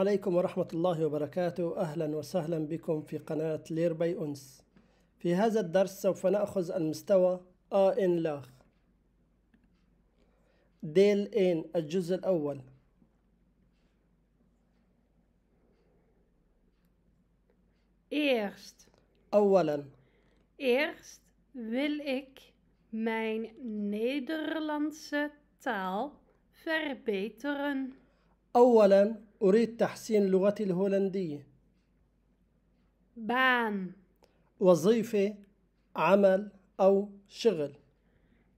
عليكم ورحمة الله وبركاته أهلا وسهلا بكم في قناة لير باي أنس في هذا الدرس سوف نأخذ المستوى آ إن لاغ ديل إن الجزء الأول إيرست أولا إيرست wil ik mijn Nederlandse taal verbeteren. Awalan. أريد تحسين لغتي الهولندية بان وظيفة عمل أو شغل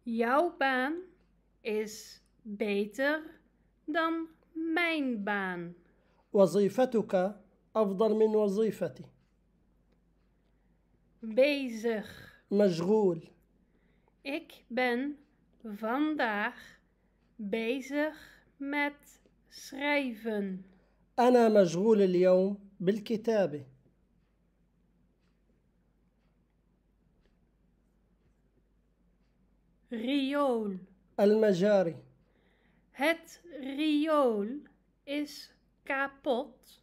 Jouw baan is beter dan mijn baan. وظيفتك أفضل من وظيفتي. Bezig. مشغول. Ik ben vandaag bezig met schrijven. أنا مشغول اليوم بالكتابة riool المجاري Het riool is kapot.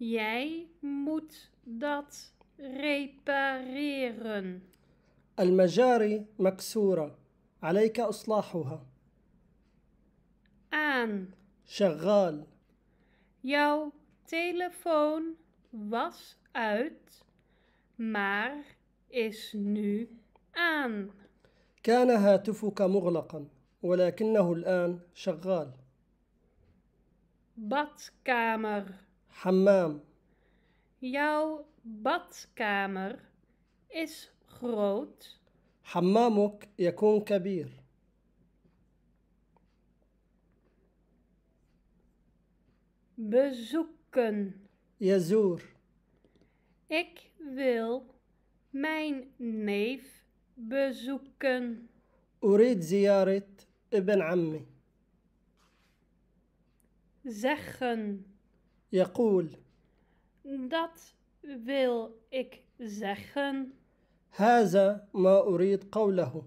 Jij moet dat repareren. المجاري مكسورة عليك إصلاحها. Aan شغال Jouw telefoon was uit, maar is nu aan. كان هاتفك مغلقا ولكنه الآن شغال. badkamer حمام jouw badkamer is groot حمامك يكون كبير bezoeken. يزور Ik wil mijn neef bezoeken. أريد زيارة ابن ammi. Zeggen. يقول Dat wil ik zeggen. هذا ما أريد قوله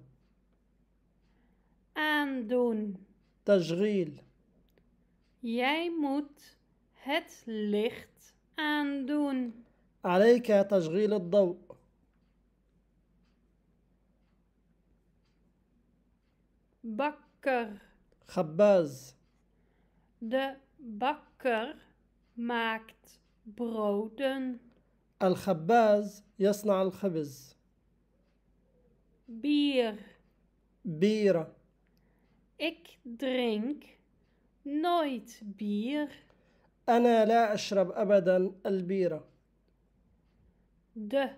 Aandoen. تشغيل Jij moet het licht aandoen. عليك تشغيل الضوء. Bakker. خباز. De bakker maakt broden. الخباز يصنع الخبز. Bier. Ik drink nooit bier. أنا لا أشرب أبدا البيرة ده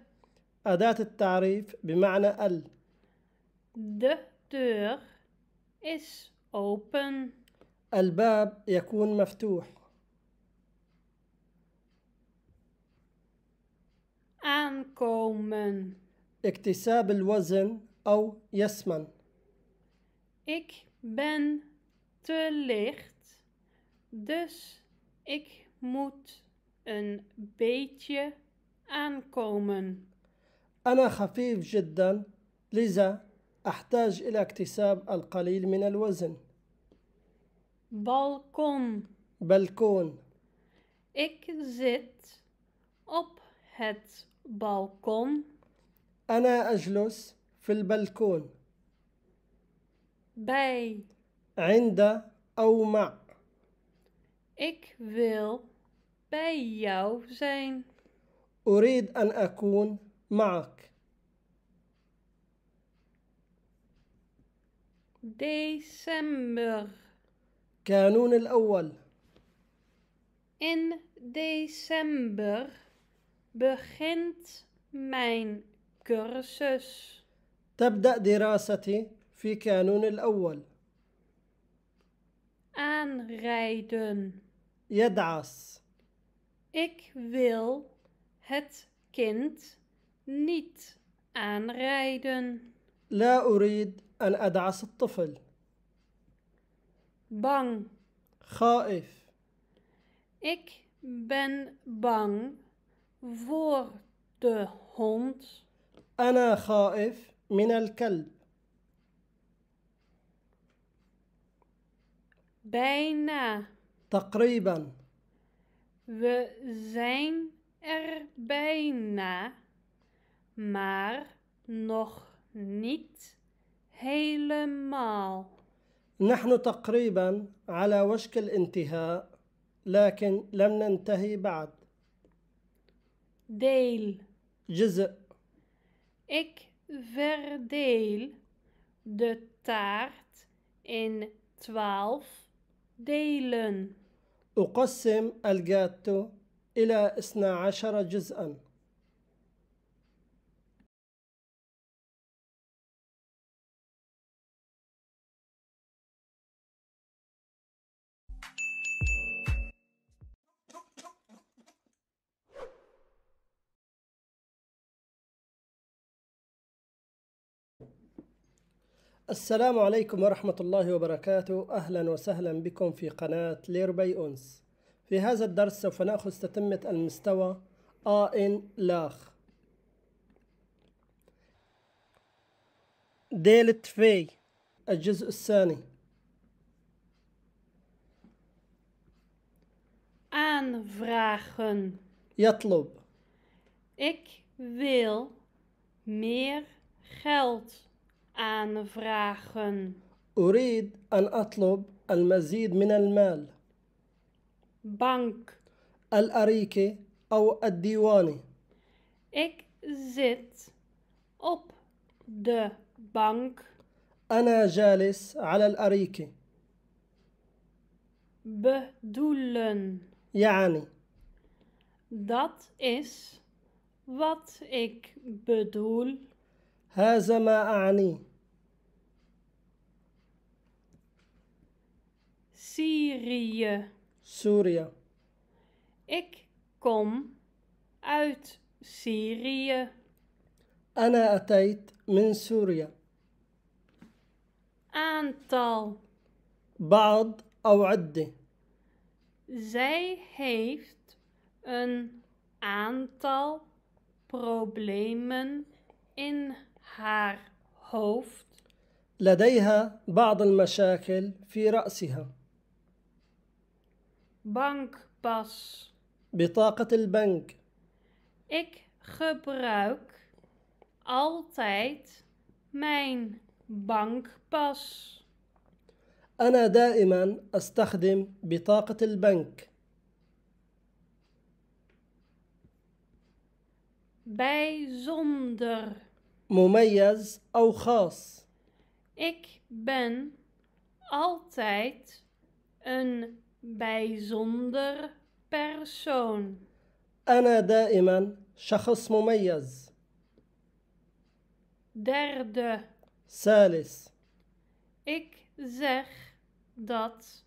أداة التعريف بمعنى ال De deur is open. الباب يكون مفتوح Aankomen. اكتساب الوزن أو يسمن Ik ben te licht, dus Ik moet een beetje aankomen. أنا خفيف جدا لذا أحتاج إلى اكتساب القليل من الوزن Balkon. بلكون Ik zit op het balkon أنا أجلس في البلكون bij عند أو مع Ik wil bij jou zijn. أريد أن أكون معك. ديسمبر كانون الأول. In december begint mijn cursus. تبدأ دراستي في كانون الأول. Aanrijden. يدعس Ik wil het kind niet aanrijden. لا أريد أن أدعس الطفل. bang خائف Ik ben bang voor de hond. أنا خائف من الكلب. Bijna تقريبا We zijn er bijna, maar nog niet helemaal. نحن تقريبا على وشك الانتهاء لكن لم ننتهي بعد. Deel. جزء. Ik verdeel de taart in 12 ديلن أقسم الجاتو إلى 12 جزءا السلام عليكم ورحمة الله وبركاته أهلا وسهلا بكم في قناة ليربي أونس في هذا الدرس سوف نأخذ تتمة المستوى آن لاخ ديلت في الجزء الثاني aanvragen يطلب Ik wil meer geld. aanvragen. أريد أن أطلب المزيد من المال. بنك. الأريكة أو الديواني. Ik zit op de bank. أنا جالس على الأريكة. Bedoelen. يعني. Dat is wat ik bedoel. هذا ما أعني. Syrië. Syrië. Ik kom uit Syrië. أنا أتيت من سوريا. Aantal. بعض أو عدة. Zij heeft een aantal problemen in haar hoofd. لديها بعض المشاكل في رأسها bankpas بطاقة bank. Ik gebruik altijd mijn bankpas. أنا دائما أستخدم بطاقة البنك. bijzonder مميز أو خاص. Ik ben altijd een bijzonder persoon. أنا دائما شخص مميز. Derde. Salis. Ik zeg dat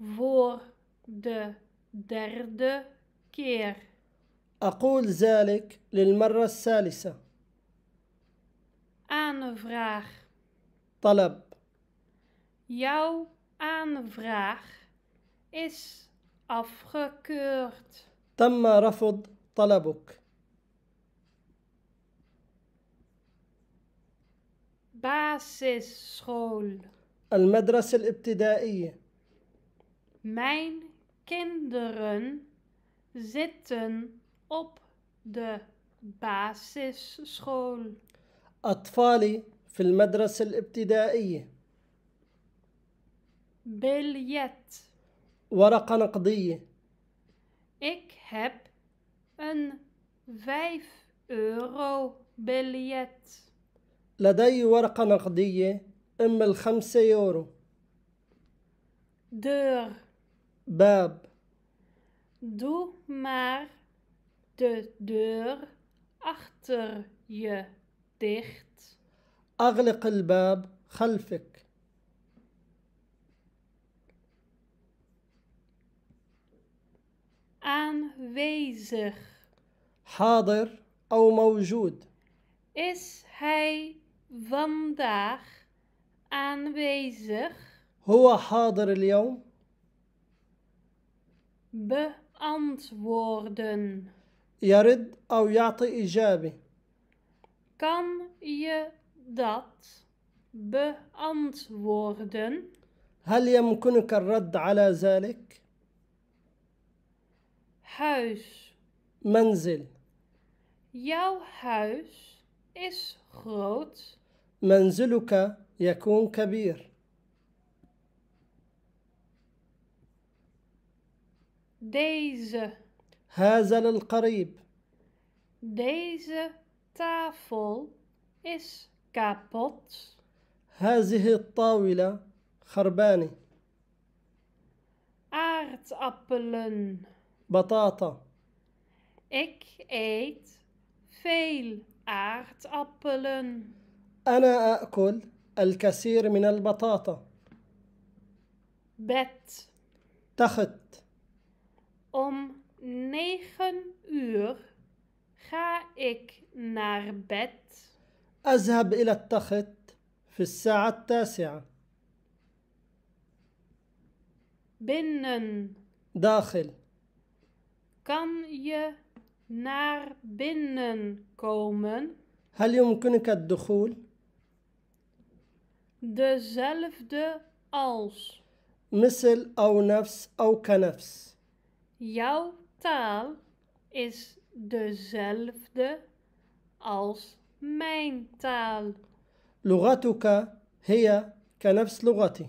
voor de derde keer. أقول ذلك للمرة الثالثة. Aanvraag. طلب. Jouw aanvraag is afgekeurd. تم رفض طلبك. basisschool. المدرسة الابتدائية. Mijn kinderen zitten op de basisschool. أطفالي في المدرسة الابتدائية. biljet. ورقة نقدية Ik heb een 5 euro biljet. لدي ورقة نقدية أم الخمسة يورو. Deur. باب. دو maar de deur achter je dicht. أغلق الباب خلفك. aanwezig. Hader of موجود. Is hij vandaag aanwezig? هو حاضر اليوم. Beantwoorden. يرد geeft een antwoord. Kan je dat beantwoorden? هل يمكنك الرد على ذلك؟ Huis. Manzil. Jouw huis is groot. منزلك يكون Deze. Deze tafel is kapot. هذه الطاولة خربانة. Aardappelen. بطاطا Ik eet veel aardappelen. أنا اكل الكثير من البطاطا. Bed. تخت. Om negen uur ga ik naar bed. أذهب إلى التخت في الساعة التاسعة. Binnen. داخل. kan je naar binnen komen? هل يمكنك الدخول؟ dezelfde als مثل أو نفس أو كنفس jouw taal is dezelfde als mijn taal لغتك هي كنفس لغتي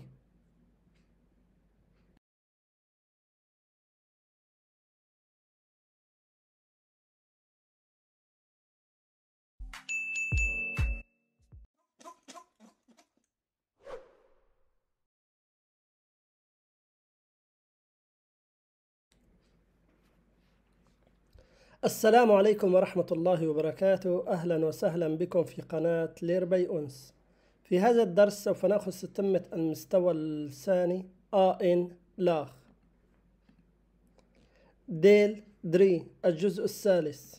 السلام عليكم ورحمة الله وبركاته أهلا وسهلا بكم في قناة ليربي أنس في هذا الدرس سوف نأخذ ستمة المستوى اللساني آ إن لاغ ديل دري الجزء الثالث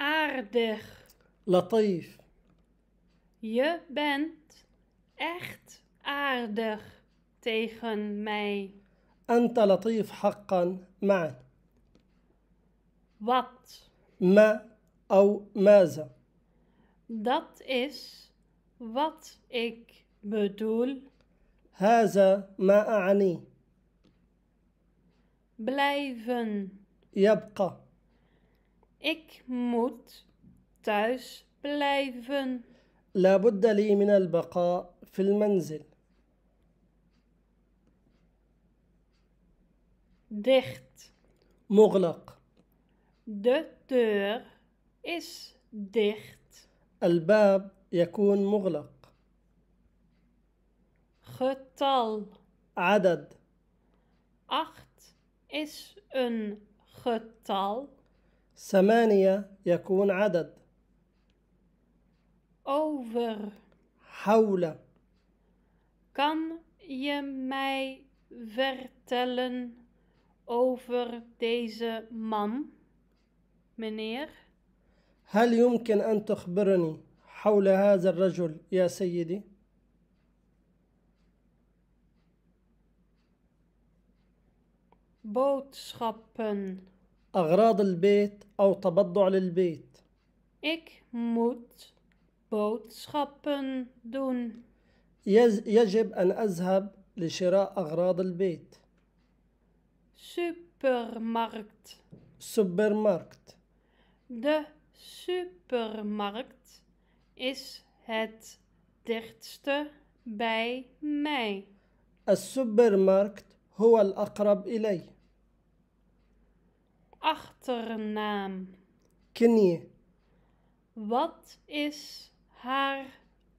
aardig. لطيف ي بنت echt aardig tegen mij. أنت لطيف حقا معا Wat. ما أو ماذا دات is وات إك بدول هذا ما أعنيه Blijven. يبقى إك moet thuis blijven. لابد لي من البقاء في المنزل dicht مغلق De deur is dicht. bab yakun مغلق Getal Adad. acht is een getal. Samania yakun Adad. Over. حول kan je mij vertellen over deze man, meneer? هل يمكن أن تخبرني حول هذا الرجل يا سيدي؟ boodschappen. أغراض البيت أو تبضع للبيت. Ik moet boodschappen doen. يجب أن أذهب لشراء أغراض البيت. supermarkt. Supermarkt. De supermarkt is het dichtste bij mij. Supermarkt هو الأقرب إلي. Achternaam. Kenny. Wat is haar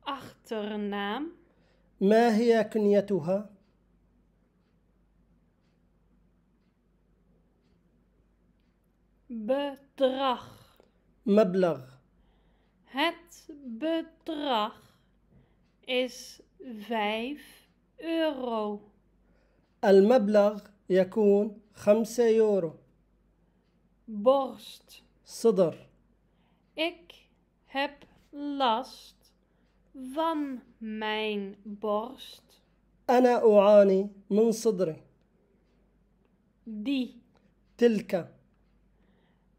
achternaam? ما هي كنيتها؟ bedrag مبلغ Het bedrag is 5 euro. المبلغ يكون 5 يورو Borst. صدر Ik heb last van mijn borst. أنا أعاني من صدري Die. تلك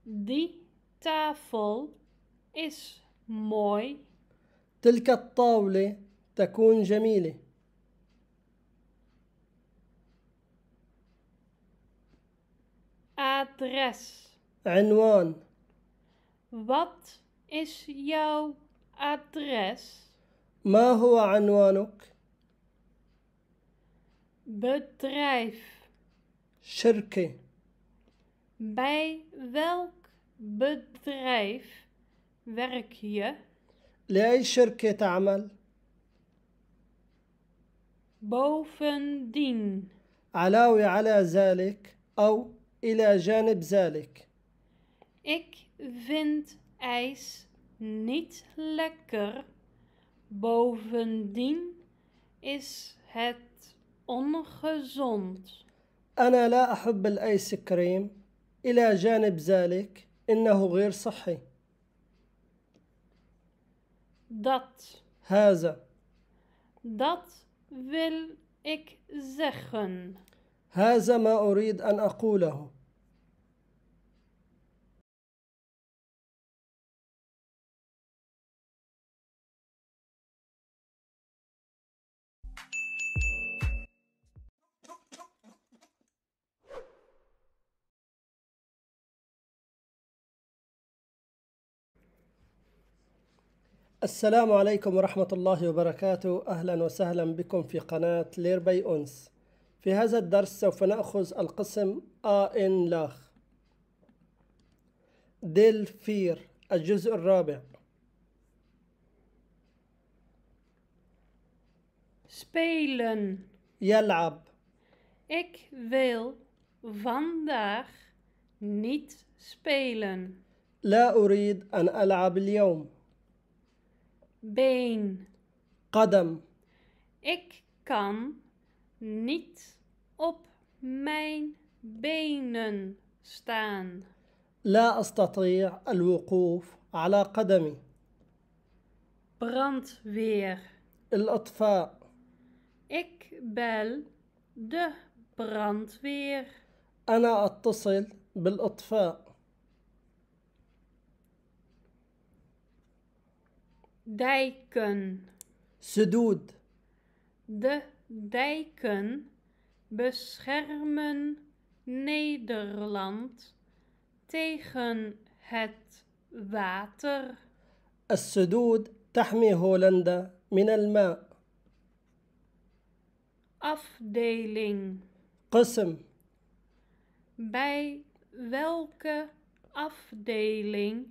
die tafel is mooi. تلك الطاولة تكون جميلة. adres. عنوان. Wat is jouw adres? ما هو عنوانك؟ bedrijf. شركة. Bij welk bedrijf werk je؟ Lei شركة تعمل؟ Bovendien. علاوة على ذلك أو إلى جانب ذلك Ik vind ijs niet lekker. Bovendien is het ongezond. أنا لا أحب الآيس كريم إلى جانب ذلك إنه غير صحي Dat. هذا Dat wil ik zeggen. هذا ما أريد أن أقوله السلام عليكم ورحمة الله وبركاته أهلا وسهلا بكم في قناة لير باي أونس في هذا الدرس سوف نأخذ القسم آ إن لاخ ديل فير الجزء الرابع spelen يلعب Ik wil vandaag niet spelen لا أريد أن ألعب اليوم been قدم Ik kan niet op mijn benen staan. لا أستطيع الوقوف على قدمي. Brandweer. الأطفاء. Ik bel de brandweer. أنا أتصل بالأطفاء. dijken. doet. De dijken beschermen Nederland tegen het water. السدود تحمي هولندا من الماء. Afdeling. قسم. Bij welke afdeling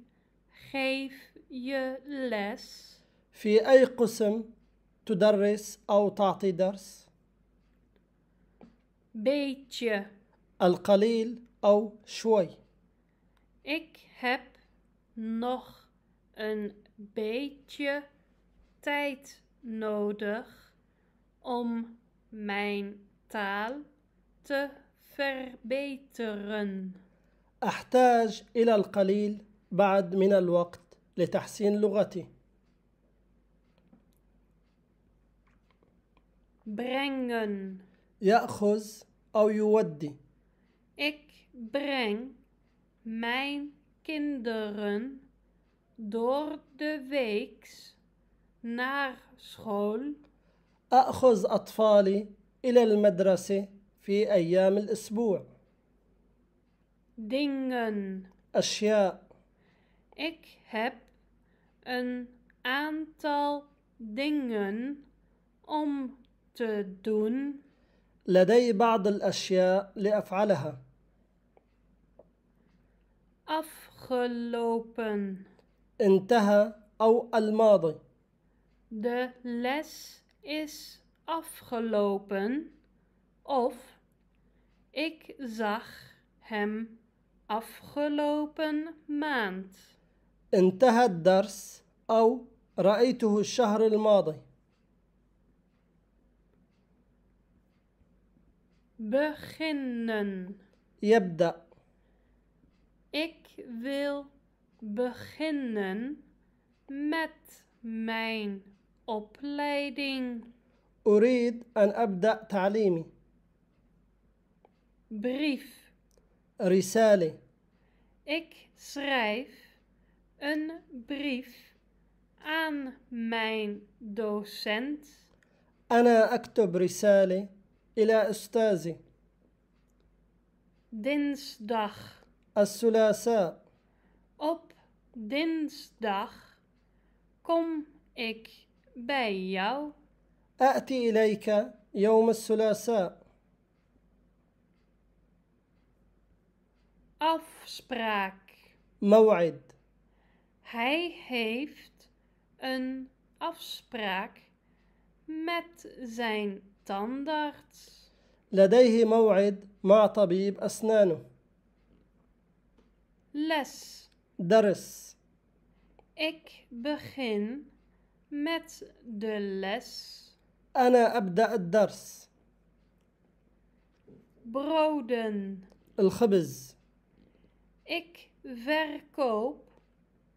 geef يدرس في أي قسم تدرس أو تعطي درس بيتje القليل أو شوي إك هب nog أن beetje تايت nodig أم mijn تال تفربيترن أحتاج إلى القليل بعد من الوقت لتحسين لغتي bringen يأخذ أو يودي Ik breng mijn kinderen door de weeks naar school. أخذ أطفالي إلى المدرسة في أيام الأسبوع. Dingen. أشياء Ik heb een aantal dingen om te doen. لدي بعض الأشياء لأفعلها. afgelopen انتهى أو الماضي De les is afgelopen of ik zag hem afgelopen maand. انتهى الدرس أو رأيته الشهر الماضي beginnen يبدأ Ik wil beginnen met mijn opleiding. أريد أن أبدأ تعليمي. Brief. رسالة. Ik schrijf een brief aan mijn docent. أنا أكتب رسالة إلى أستاذي dinsdag op dinsdag kom ik bij jou آتي إليك يوم الثلاثاء afspraak موعد hij heeft een afspraak met zijn tandarts. لديه موعد مع طبيب أسنانه. Les. درس. Ik begin met de les. أنا أبدأ الدرس. Broden. الخبز. Ik verkoop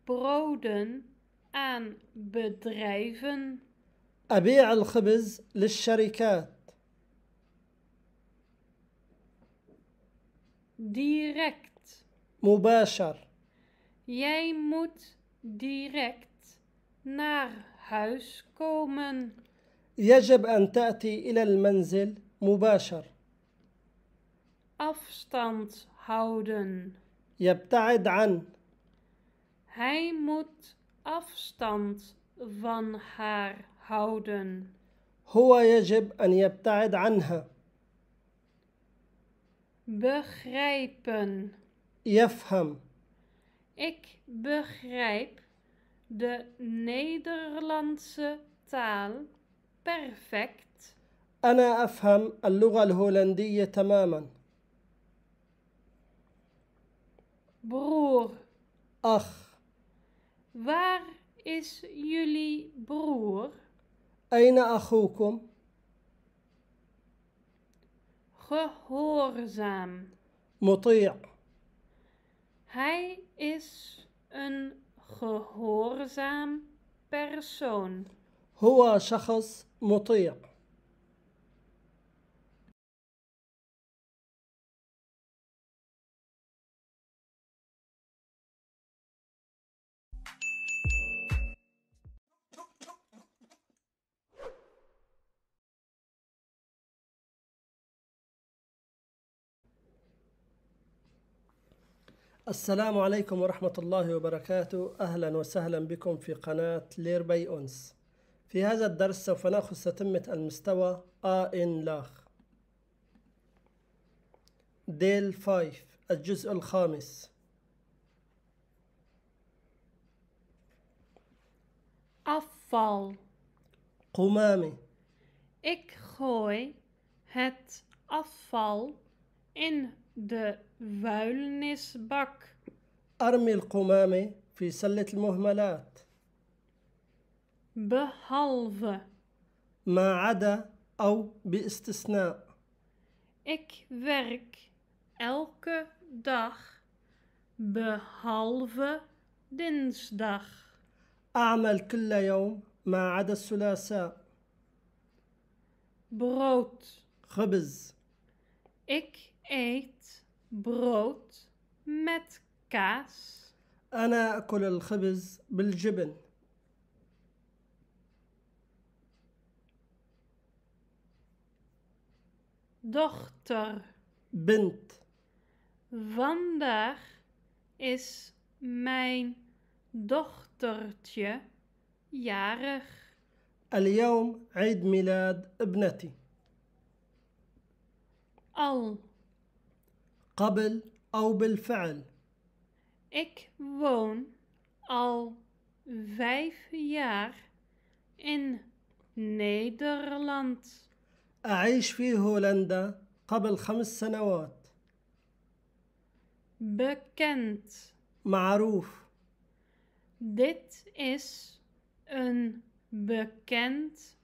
broden aan bedrijven. أبيع الخبز sharikat Direct. مباشر. Jij moet direct naar huis komen. يجب أن تأتي إلى المنزل مباشر. Afstand houden. يبتعد عن. Hij moet afstand van haar houden. هو يجب أن يبتعد عنها. Begrijpen. يفهم. Ik begrijp de Nederlandse taal perfect. أنا أفهم اللغة الهولندية تماما. Broer. Ach. Waar is jullie broer? Eina achukum. Gehoorzaam. Mutia. Hij is een gehoorzaam persoon. هو shakhs السلام عليكم ورحمة الله وبركاته أهلا وسهلا بكم في قناة لير باي أونس في هذا الدرس سوف نأخذ تتمة المستوى آ إن لاخ ديل فايف الجزء الخامس أفال قمامة إك خوي هت أفال إن De vuilnisbak. أرمي القمامة في سلة المهملات. Behalve. ما عدا أو باستثناء. Ik werk elke dag behalve dinsdag. أعمل كل يوم ما عدا الثلاثاء. Brood. خبز. Ik eet brood met kaas. أنا أكل الخبز بالجبن. dochter. Bint. Vandaag is mijn dochtertje jarig. اليوم عيد ميلاد ابنتي. al قبل أو بالفعل Ik woon al vijf jaar in Nederland. أعيش في هولندا قبل خمس سنوات. Bekend. معروف. Dit is een bekend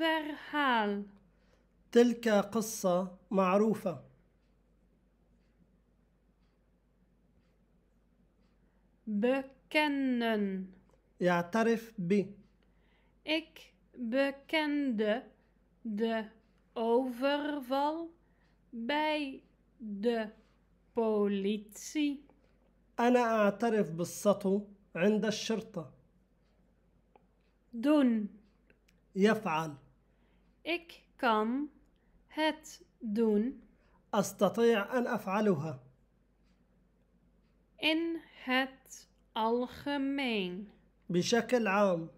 verhaal. تلك قصة معروفة. bekennen يعترف ب Ik bekende de overval bij de politie. أنا أعترف بالسطو عند الشرطة. Doen. يفعل. Ik kan het doen. أستطيع أن أفعلها. In het algemeen. بشكل عام.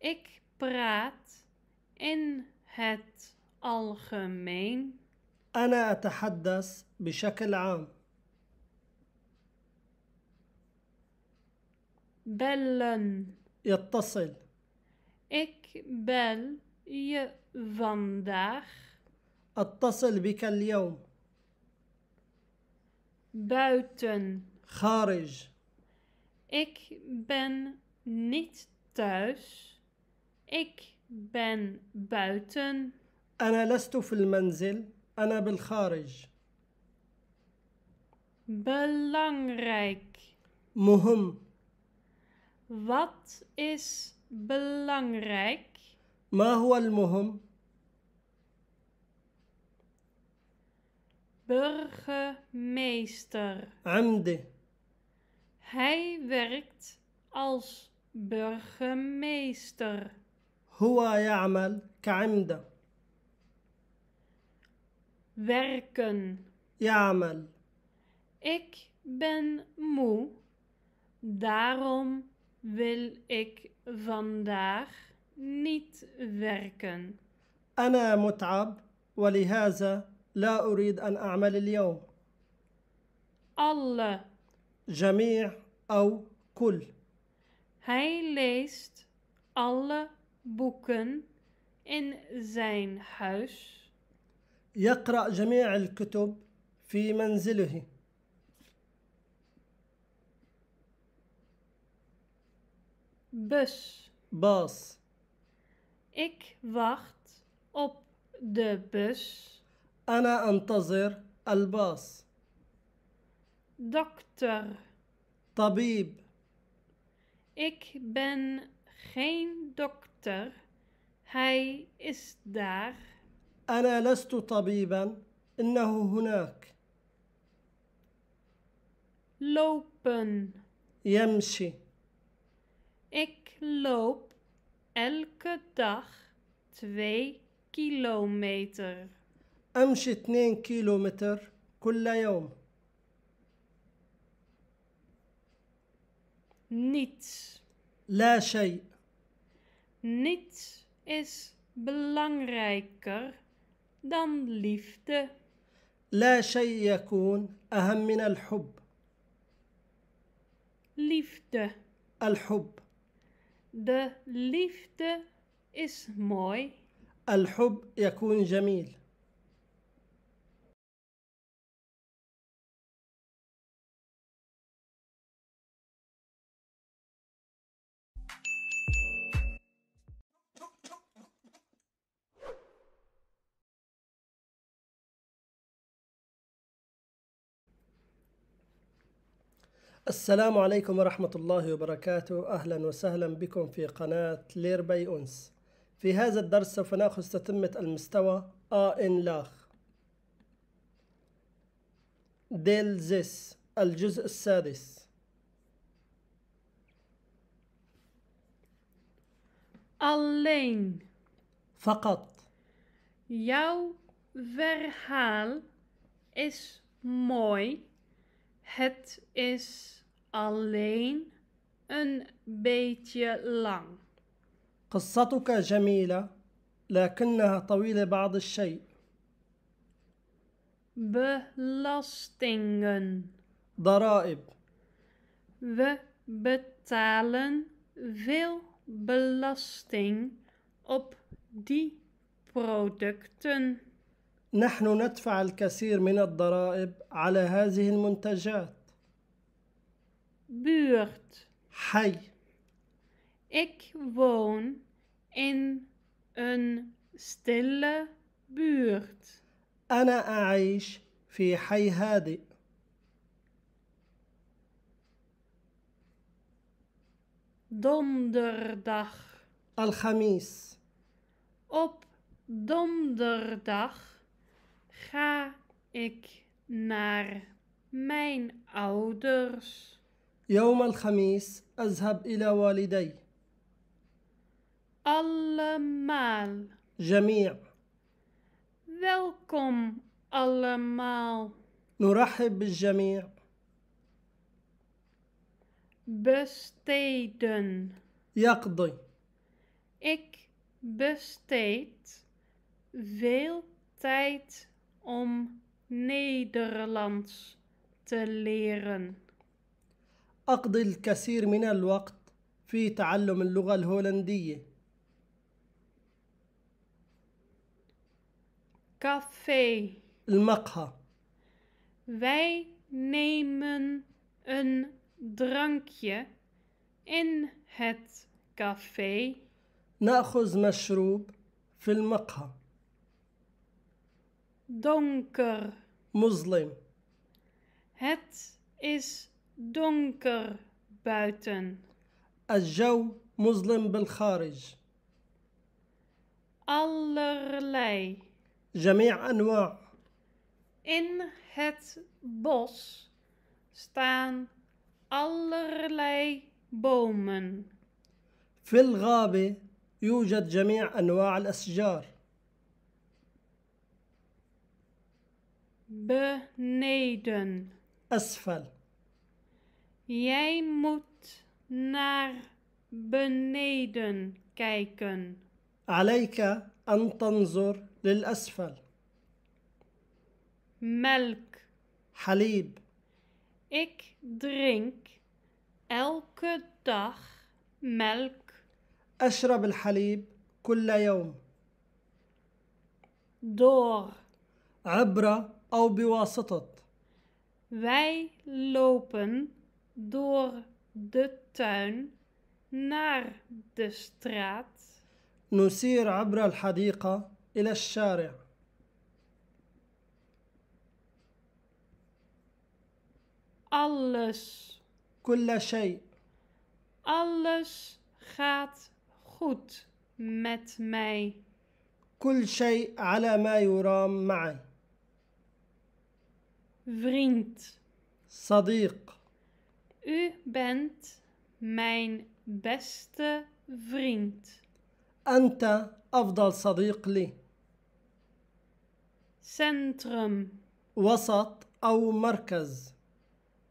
Ik praat in het algemeen. أنا أتحدث بشكل عام. bellen. يتصل. Ik bel je vandaag. أتصل بك اليوم. buiten. خارج Ik ben niet thuis. Ik ben buiten. أنا لست في المنزل. أنا بالخارج. Belangrijk. مهم. Wat is belangrijk? ما هو المهم؟ burgemeester. عمده. Hij werkt als burgemeester. Hua ya'mal ka'imda. Werken. Ya'mal. Ik ben moe, daarom wil ik vandaag niet werken. Ana mut'ab, wa lihaza la urid an a'mal al-yawm. Alle جميع أو كل Hij leest alle boeken in zijn huis. يقرأ جميع الكتب في منزله. Bus. Bas. Ik wacht op de bus. أنا أنتظر الباص. Dokter. طبيب. Ik ben geen dokter. Hij is daar. أنا لست طبيبا. إنه هناك. lopen. يمشي. Ik loop elke dag twee kilometer. أمشي اثنين كيلومتر كل يوم. Niets. La shay. Niets is belangrijker dan liefde. La shay شيء aham min al hub. Liefde. Al hub. De liefde is mooi. hub يكون jamil. السلام عليكم ورحمة الله وبركاته أهلا وسهلا بكم في قناة لير باي أنس في هذا الدرس سوف نأخذ تتمة المستوى آ إن لاخ ديل زيس الجزء السادس ألين فقط يو فرحال is موي Het is alleen een beetje lang. قصتك جميلة لكنها طويلة بعض الشيء. Belastingen. ضرائب. We betalen veel belasting op die producten. نحن ندفع الكثير من الضرائب على هذه المنتجات. Buurt. حي. Ik woon in een stille buurt. أنا أعيش في حي هادئ. Donderdag. الخميس. Op donderdag ga ik naar mijn ouders. يوم الخميس أذهب إلى والدي. Allemaal. جميع. Welkom allemaal. نرحب بالجميع. besteden. يقضي. Ik besteed veel tijd om Nederlands te leren. أقضي الكثير من الوقت في تعلم اللغة الهولندية. Café. المقهى. Wij nemen een drankje in het café. نأخذ مشروب في المقهى. donker Moslim. Het is donker buiten is bil kharij. allerlei جميع anwa'. In het bos staan allerlei bomen في yujad يوجد anwa' al asjar. Beneden. Asfel. Jij moet naar beneden kijken. عليك أن تنظر للأسفل. Melk. حليب. Ik drink elke dag melk. أشرب الحليب كل يوم. دور. عبر أو بواسطة Wij lopen door de tuin naar de straat. نسير عبر الحديقة إلى الشارع. Alles. كل شيء. Alles gaat goed met mij. كل شيء على ما يرام معي. vriend. Sadiq. U bent mijn beste vriend. Anta afdal sadiq li. Centrum. Wasat au markaz.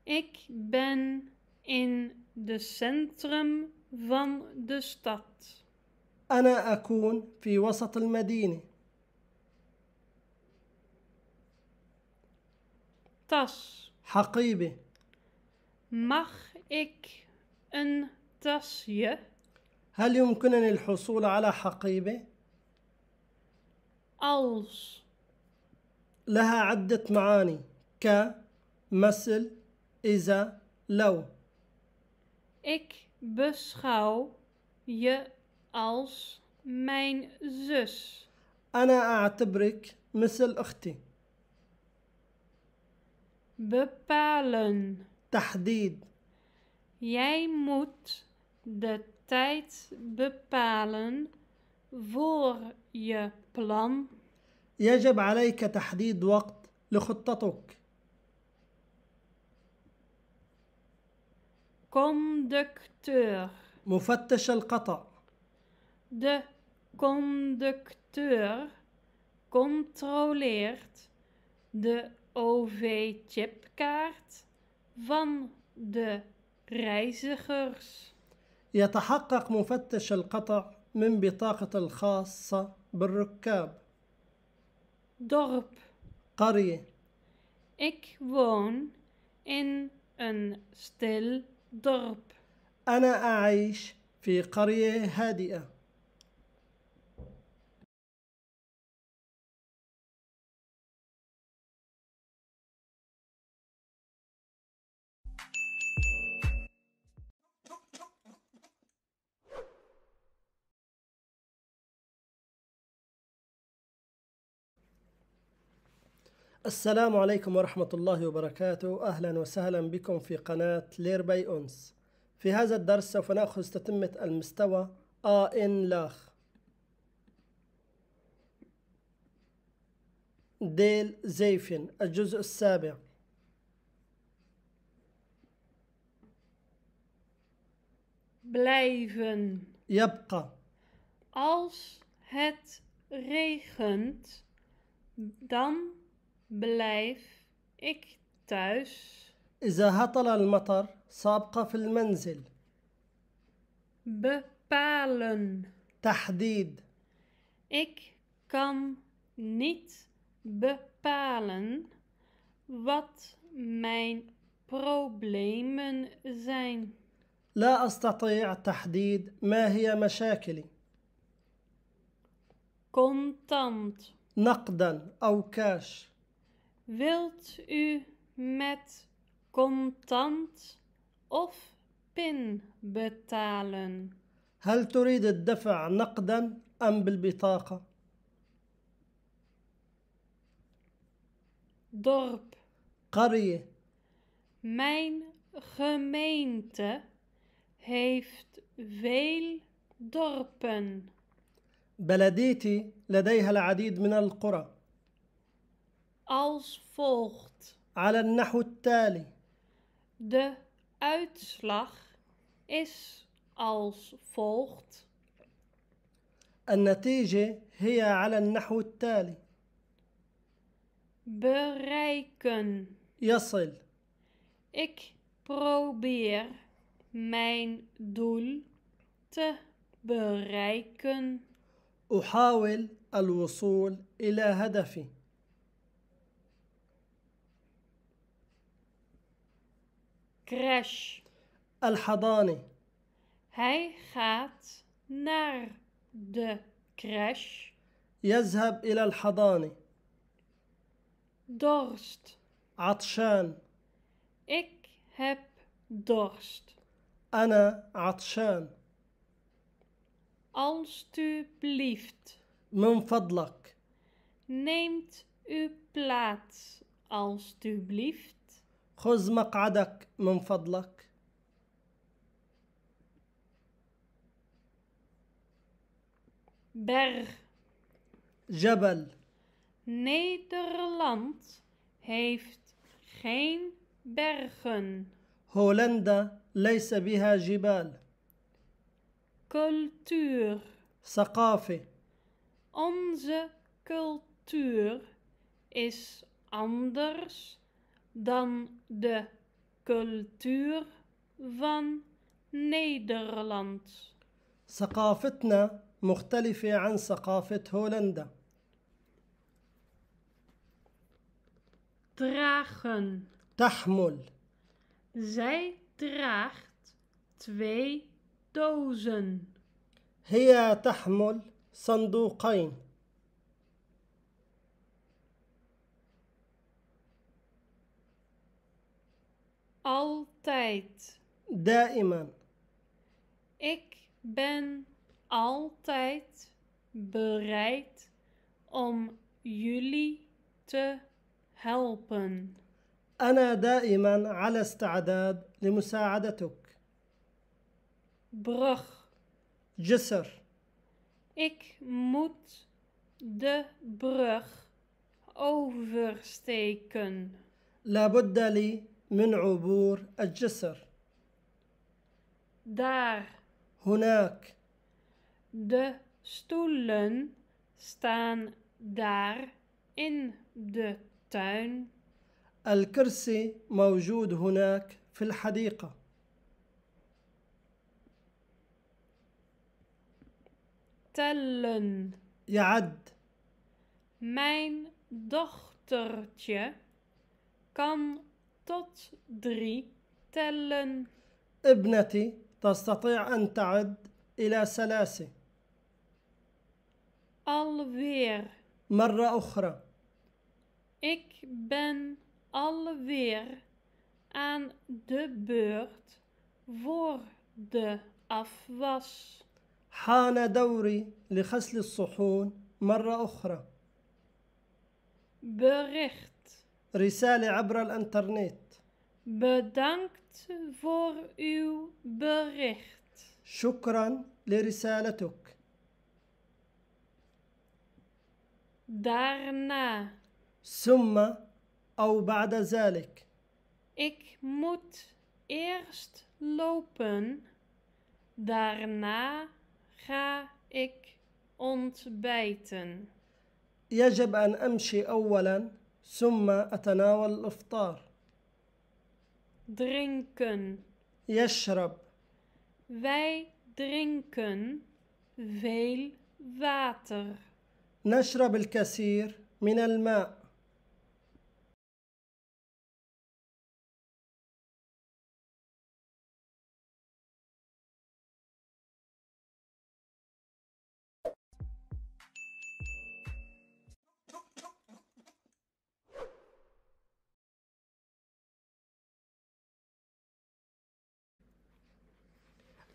Ik ben in de centrum van de stad. Anna akoon fi wasat al تاش حقيبة إك إن تاش ي هل يمكنني الحصول على حقيبة؟ als لها عدة معاني ك مثل إذا لو إك بشخاو ي als مين zus. أنا أعتبرك مثل أختي bepalen تحديد Jij moet de tijd bepalen voor je plan. يجب عليك تحديد وقت لخطتك. conducteur مفتش القطع de conducteur controleert de OV-chipkaart van de reizigers. يتحقق مفتش القطع من بطاقة الخاصة بالركاب. دورب قرية. Ik woon in een stil dorp. أنا أعيش في قرية هادئة. السلام عليكم ورحمة الله وبركاته أهلا وسهلا بكم في قناة لير باي أونس في هذا الدرس سوف نأخذ تتمة المستوى آن لاخ ديل زيفن الجزء السابع blijven يبقى als het regent dan بلايف إك تاش إذا هطل المطر سابقة في المنزل ببالن تحديد إك كان نيت ببالن وات مين بروبليمن زين لا أستطيع تحديد ما هي مشاكلي كونتانت نقدا أو كاش Wilt u met contant of PIN betalen? هل تريد الدفع نقدا أم بالبطاقة؟ dorp قرية Mijn gemeente heeft veel dorpen. بلديتي لديها العديد من القرى als volgt. De uitslag is als volgt. النتيجة هي على النحو التالي. Bereiken. Ik probeer mijn doel te bereiken. الوصول هدفي. crash Hadani. Hij gaat naar de crash يذهب إلى الحضانة dorst عطشان Ik heb dorst Anna عطشان Alstublieft من فضلك Neemt u plaats, alstublieft. خذ مقعدك من فضلك berg جبل Nederland heeft geen bergen هولندا ليس بها جبال cultuur ثقافة Onze cultuur is anders Dan de cultuur van Nederland. Scaafte nè, verschillend van scaafte dragen Draagen. Zij draagt twee dozen. Hij a t altijd. دائما. Ik ben altijd bereid om jullie te helpen. أنا دائما على استعداد لمساعدتك. Brug. جسر. Ik moet de brug oversteken. لابد لي من عبور الجسر Daar. Honak. De stoelen staan daar in de tuin. الكرسي موجود هناك في الحديقة. Tellen. يعد. Mijn dochtertje kan tot drie tellen. Ibnati, tastati an ta'ad ila salasi. Alweer. Marra ochra. Ik ben alweer aan de beurt voor de afwas. Hana dauri li ghasli s-suhoon marra ochra. Bericht. رسالة عبر الإنترنت. Bedankt voor uw bericht. شكرا لرسالتك. Daarna. ثم أو بعد ذلك. Ik moet eerst lopen. Daarna ga ik ontbijten. يجب أن أمشي أولاً ثم أتناول الإفطار drinken يشرب Wij drinken veel water. نشرب الكثير من الماء.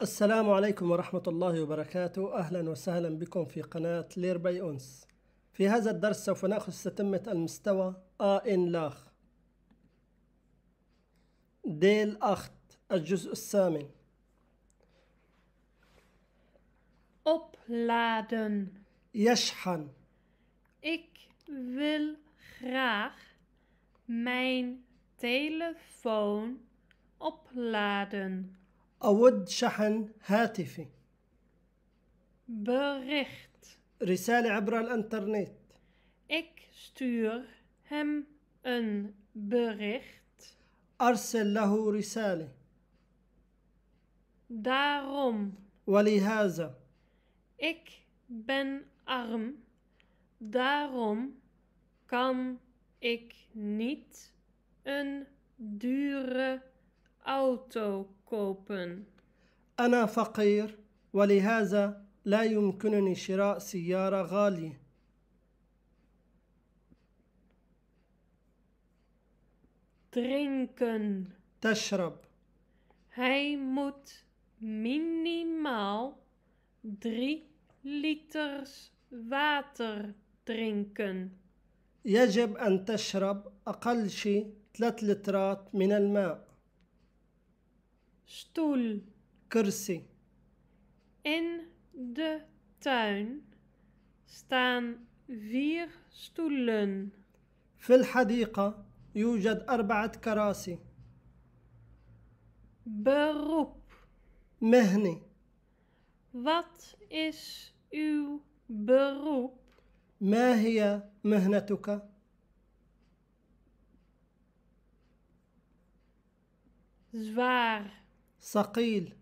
السلام عليكم ورحمة الله وبركاته أهلا وسهلا بكم في قناة لير باي أونس في هذا الدرس سوف نأخذ ستمة المستوى آن لاخ ديل أخت الجزء الثامن Opladen. يشحن Ik wil graag mijn telefoon opladen. أود شحن هاتفي بغيخت رسالة عبر الانترنت إك ستور هم أن بغيخت أرسل له رسالة داروم ولهذا إك بن أرم دارم كان إك نيت أن دور أوتو kopen. أنا فقير ولهذا لا يمكنني شراء سيارة غالية. drinken. تشرب. Hij moet minimaal drie liters water drinken. يجب أن تشرب أقل شيء 3 لترات من الماء. stoel kursi. In de tuin staan vier stoelen. في الحديقة يوجد أربعة كراسي. beroep مهنة Wat is uw beroep? ما هي مهنتك؟ zwaar ثقيل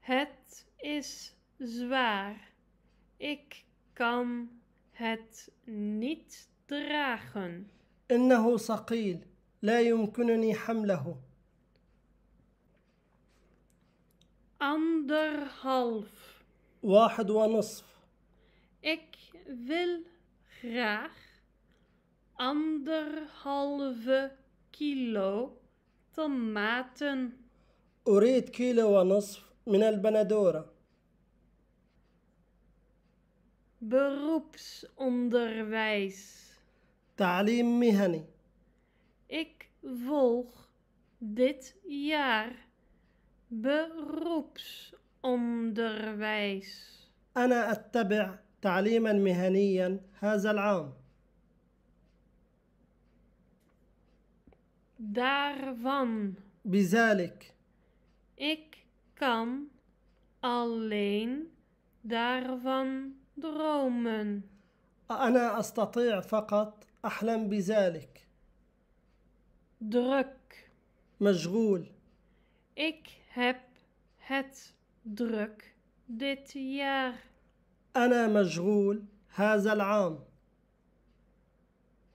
Het is zwaar. Ik kan het niet dragen. إنه ثقيل. la يمكنني حمله. Anderhalf. واحد ونصف. Ik wil graag anderhalve kilo tomaten. أريد كيلو ونصف من البندورة beroepsonderwijs. تعليم مهني. Ik volg dit jaar beroepsonderwijs. أنا أتبع تعليما مهنيا هذا العام. Daarvan. بذلك. Ik kan alleen daarvan dromen. أنا أستطيع فقط أحلم بذلك. Druk. مشغول. Ik heb het druk dit jaar. أنا مشغول هذا العام.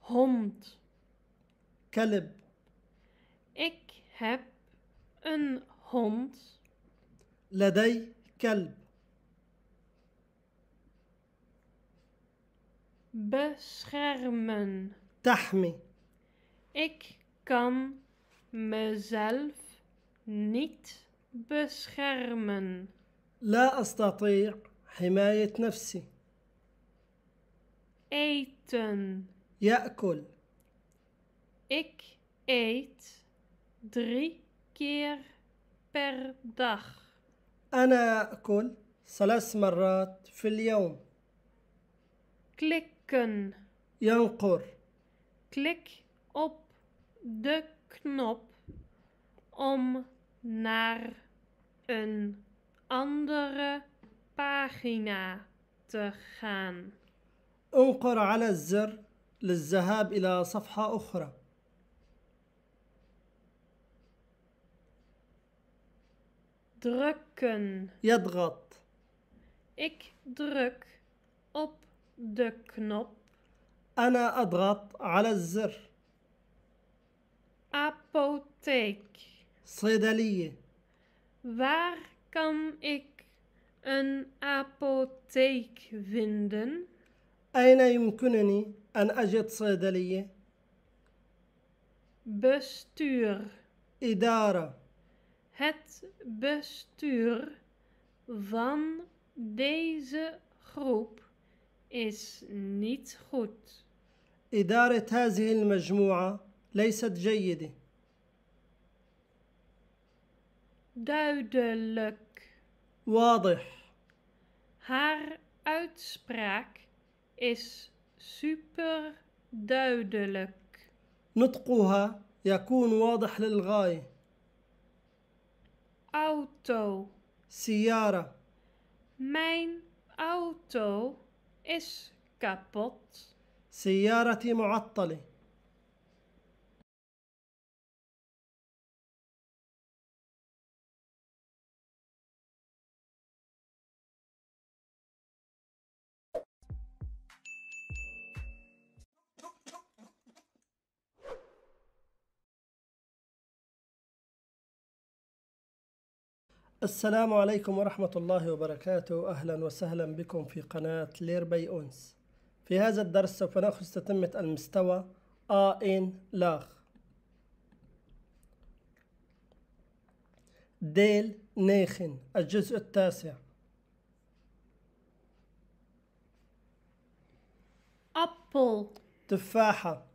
Hond. كلب. Ik heb een hond لدي كلب beschermen تحمي ik kan mezelf niet beschermen لا أستطيع حماية نفسي eten يأكل ik eet drie keer per dag. أنا أكل ثلاث مرات في اليوم. Klikken. ينقر. Klik op de knop om naar een andere pagina te gaan. انقر على الزر للذهاب إلى صفحة أخرى. drukken يضغط ik druk op de knop أنا أضغط على الزر apotheek صيدلية waar kan ik een apotheek vinden أين يمكنني أن أجد صيدلية؟ bestuur إدارة het bestuur van deze groep is niet goed. إدارة هذه المجموعة ليست جيدة. Duidelijk. واضح. Haar uitspraak is super duidelijk. نطقها يكون واضح للغاية auto. Ciara. Mijn auto is kapot. سيارتي معطلة. السلام عليكم ورحمة الله وبركاته أهلا وسهلا بكم في قناة لير بي أونس في هذا الدرس سوف نأخذ تتمة المستوى آ إن لاغ ديل نيخن الجزء التاسع أبل تفاحة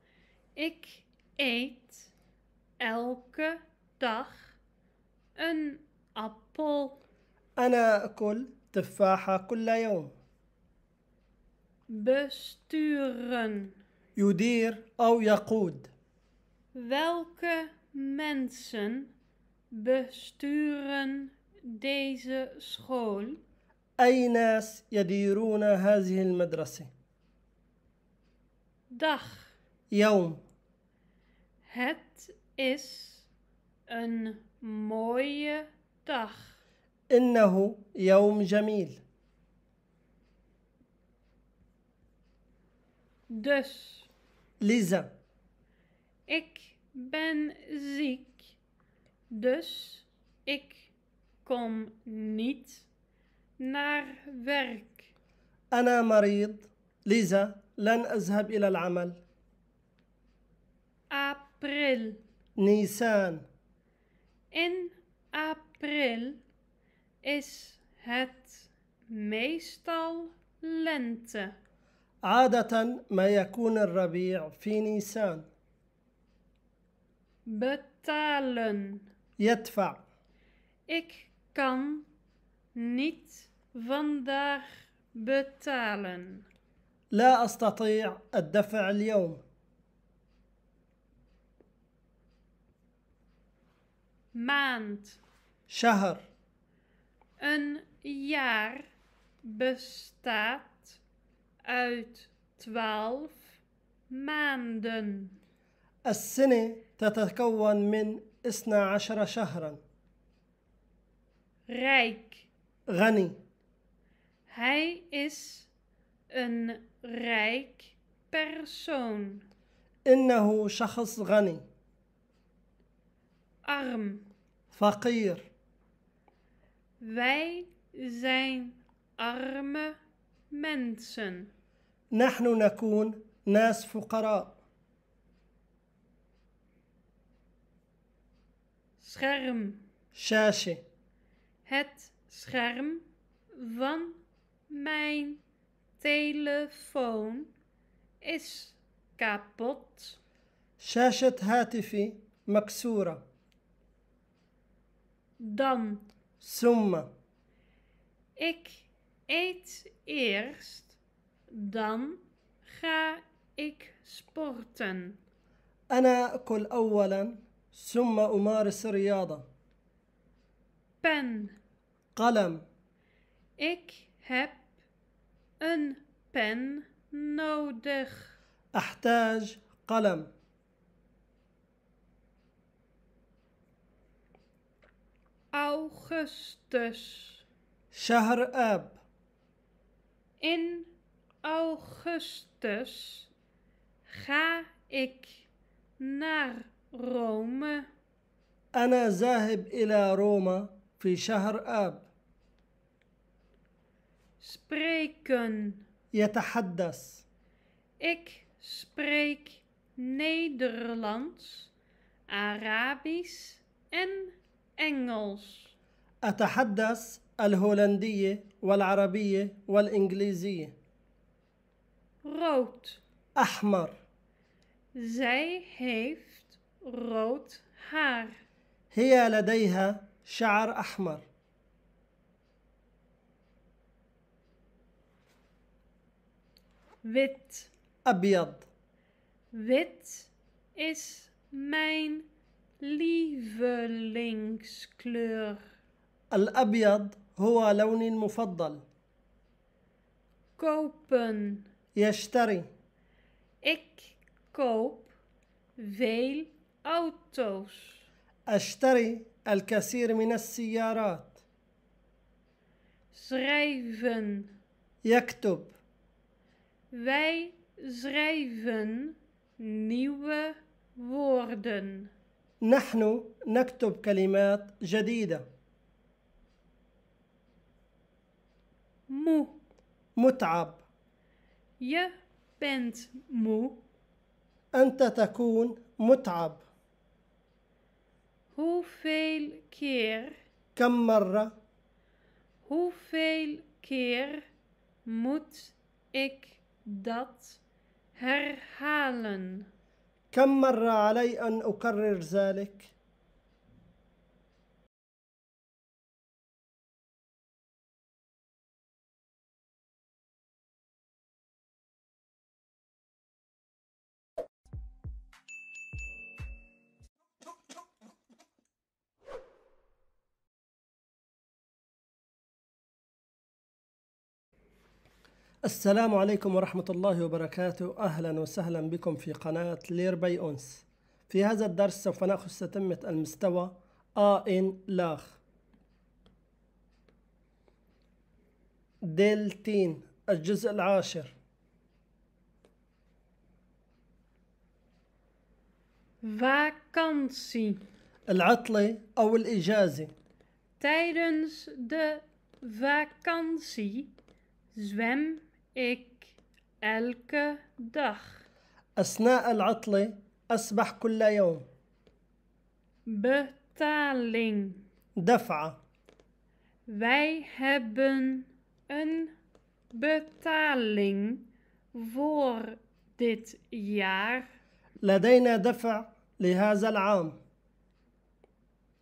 إك إيت elke dag een apple. انا اكل تفاحه كل يوم. بستورن يدير او يقود. Welke mensen besturen deze school? اي ناس يديرون هذه المدرسه؟ dag يوم het is een mooie تخ إنه يوم جميل دس. ليزا. إك بن زيك. دس إك كوم نيت نار ورك. أنا مريض. ليزا لن أذهب إلى العمل. أبريل. نيسان. In april. april is het meestal lente. عادة ما يكون الربيع في نيسان. betalen. يدفع. Ik kan niet vandaag betalen. لا أستطيع الدفع اليوم. maand شهر ان يار بستات اوت 12 ماندن السنة تتكون من عشر شهرا ريك غني هاي اس ان ريك بيرسون انه شخص غني ارم فقير Wij zijn arme mensen. نحن نكون ناس فقراء. Scherm. شاشة. Het scherm van mijn telefoon is kapot. شاشة هاتفي مكسورة. Dan ثم Ik eet eerst, dan ga ik sporten. أنا أكل أولا ثم أمارس الرياضة. Pen. قلم. Ik heb een pen nodig. أحتاج قلم. Augustus شهر آب In augustus ga ik naar Rome. أنا ذاهب إلى روما في شهر آب. Spreken. يتحدث. Ik spreek Nederlands, Arabisch en Engels. أتحدث الهولندية والعربية والإنجليزية. Rood. أحمر. Zij heeft rood haar. هي لديها شعر أحمر. wit. أبيض. Wit is mijn lievelingskleur الأبيض هو لوني المفضل kopen يشتري ik koop veel auto's أشتري الكثير من السيارات schrijven يكتب wij schrijven nieuwe woorden نحن نكتب كلمات جديدة. مو متعب. ي بنت مو. أنت تكون متعب. هو فيل كير. كم مرة؟ هو فيل كير موت إك دات هرهالن. كم مرة علي أن أكرر ذلك؟ السلام عليكم ورحمة الله وبركاته أهلا وسهلا بكم في قناة لير باي أونس في هذا الدرس سوف نأخذ تتمة المستوى إن لاخ دلتين الجزء العاشر فاكانسي العطلة أو الإجازة Tijdens de فاكانسي zwem Ik elke dag. أثناء العطلة أسبح كل يوم. Betaling. دفعة. Wij hebben een betaling voor dit jaar. لدينا دفع لهذا العام.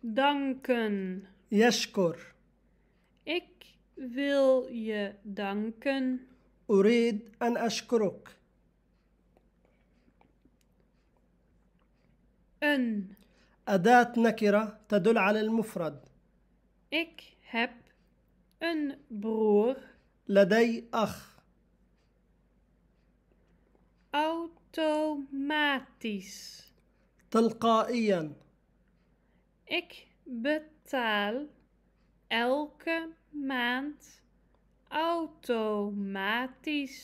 Danken. يشكر. Ik wil je danken. أريد أن أشكرك أن أداة نكرة تدل على المفرد إك هب أن broer. لدي أخ. أوتوماتيس تلقائيا. إك بتال elke maand automatisch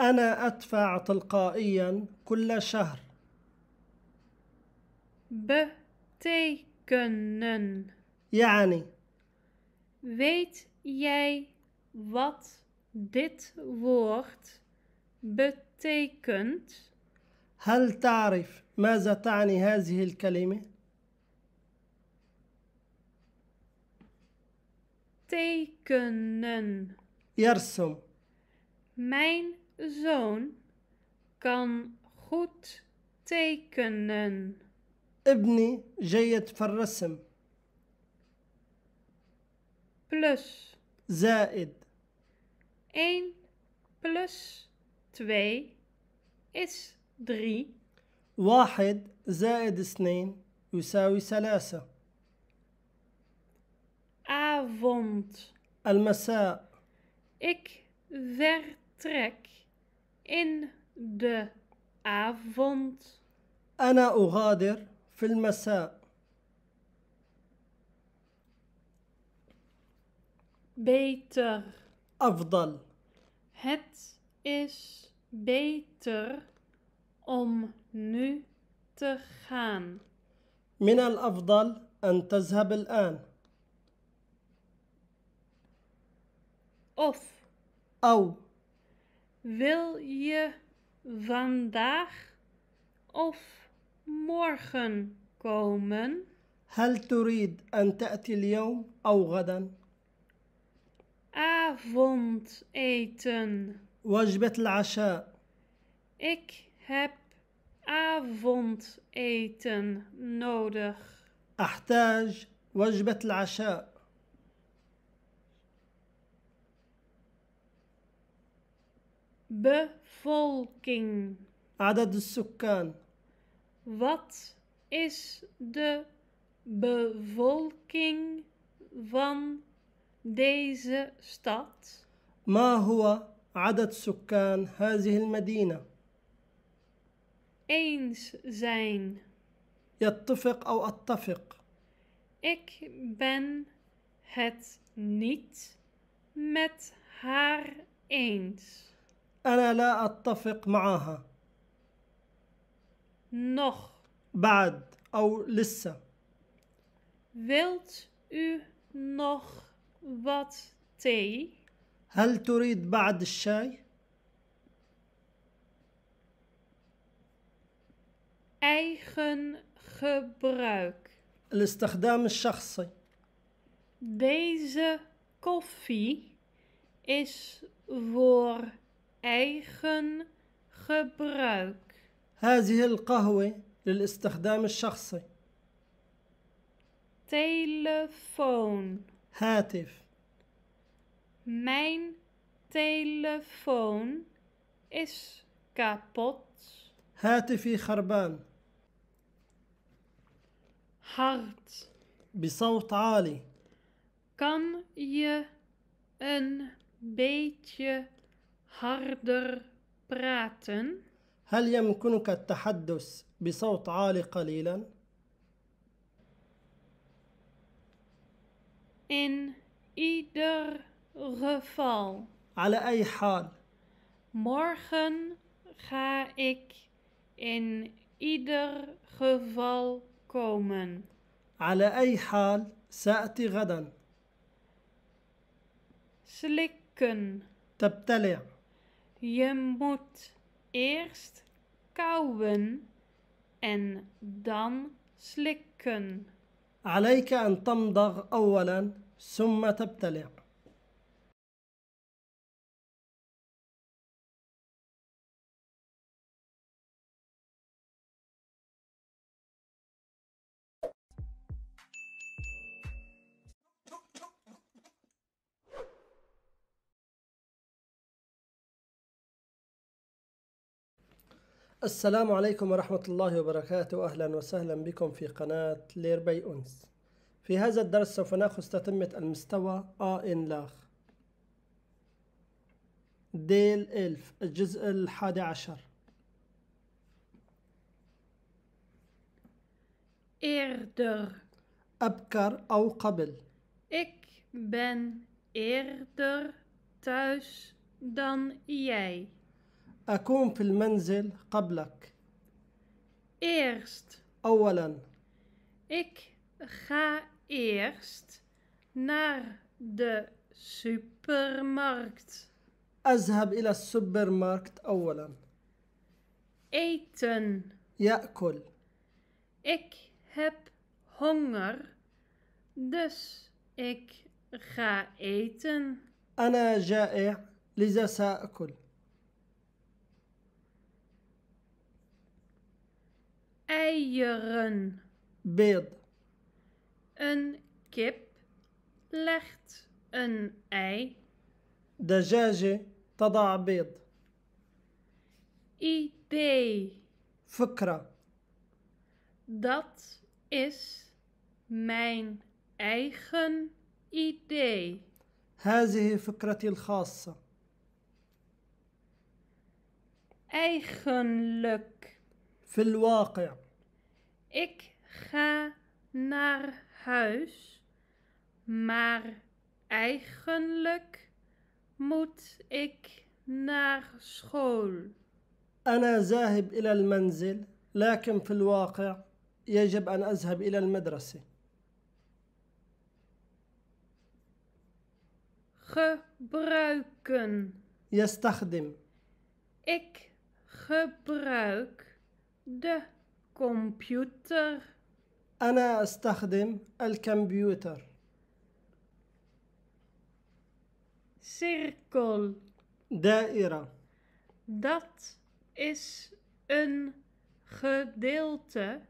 أنا أدفع تلقائيا كل شهر betekenen يعني Weet jij wat dit woord betekent? هل تعرف ماذا تعني هذه الكلمة؟ tekenen. يرسم Mijn zoon kan goed tekenen. ابني جيد في الرسم Plus زائد 1 plus 2 is 3. واحد زائد اثنين يساوي avond. Ik vertrek in de avond. Beter. Afdal. Het is beter om nu te gaan. al-Afdal of. Wil je vandaag of morgen komen? هل تريد أن تأتي اليوم أو غدا؟ avondeten. وجبة العشاء. Ik heb avondeten nodig. أحتاج وجبة العشاء. Bevolking. عدد السكان. Wat is de bevolking van deze stad? ما هو عدد سكان هذه المدينة؟ Eens zijn. يتفق أو اتفق. Ik ben het niet met haar eens. أنا لا أتفق معها nog بعد أو لسه wilt u nog wat thee هل تريد بعد الشاي eigen gebruik الاستخدام الشخصي deze koffie is voor eigen gebruik هذه القهوة للاستخدام الشخصي telefoon هاتف mijn telefoon is kapot هاتفي خربان hard بصوت عالي kan je een beetje harder praten. هل يمكنك التحدث بصوت عالي قليلا؟ In ieder geval. على أي حال. Morgen ga ik in ieder geval komen. على أي حال سأتي غدا. Slikken. تبتلع. Je moet eerst kauwen en dan slikken. عليك أن تمضغ أولا ثم تبتلع السلام عليكم ورحمة الله وبركاته أهلا وسهلا بكم في قناة ليربي أنس في هذا الدرس سوف نأخذ تتمة المستوى آ إن لاخ ديل إلف الجزء الحادي عشر إردر أبكر أو قبل إك بن إردر thuis دان ياي أكون في المنزل قبلك. إيرست أولا. Ik غا eerst نار de supermarkt. أذهب إلى السوبرماركت أولا. إيتن يأكل. إك هب honger, دس إك غا إيتن. أنا جائع لذا سأكل. eieren. Beeld. Een kip legt een ei. دجاجة تضع بيض. Idee. فكرة. Dat is mijn eigen idee. هذه فكرتي الخاصة. Eigenlijk. في الواقع Ik ga naar huis, maar eigenlijk moet ik naar school. أنا ذاهب إلى المنزل لكن في الواقع يجب أن أذهب إلى المدرسة. gebruiken يستخدم. Ik gebruik de computer أنا أستخدم الكمبيوتر cirkel دائرة dat is een gedeelte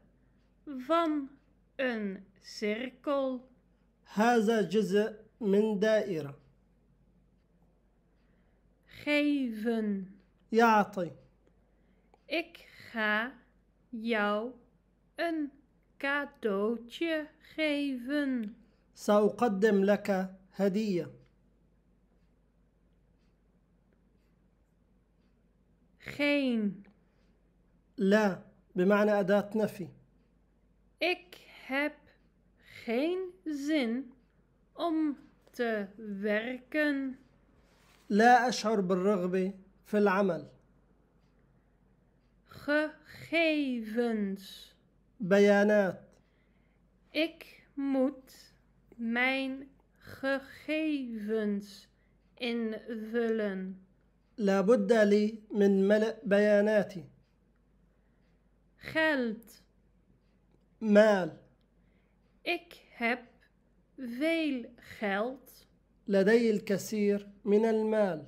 van een cirkel هذا جزء من دائرة geven يعطي ik ga jou een cadeautje geven. سأقدم لك هدية. geen لا بمعنى أداة نفي. ik heb geen zin om te werken. لا أشعر بالرغبة في العمل gegevens. Bayanat. Ik moet mijn gegevens invullen. لابد لي من ملء بياناتي. geld. مال. Ik heb veel geld. لدي الكثير من المال.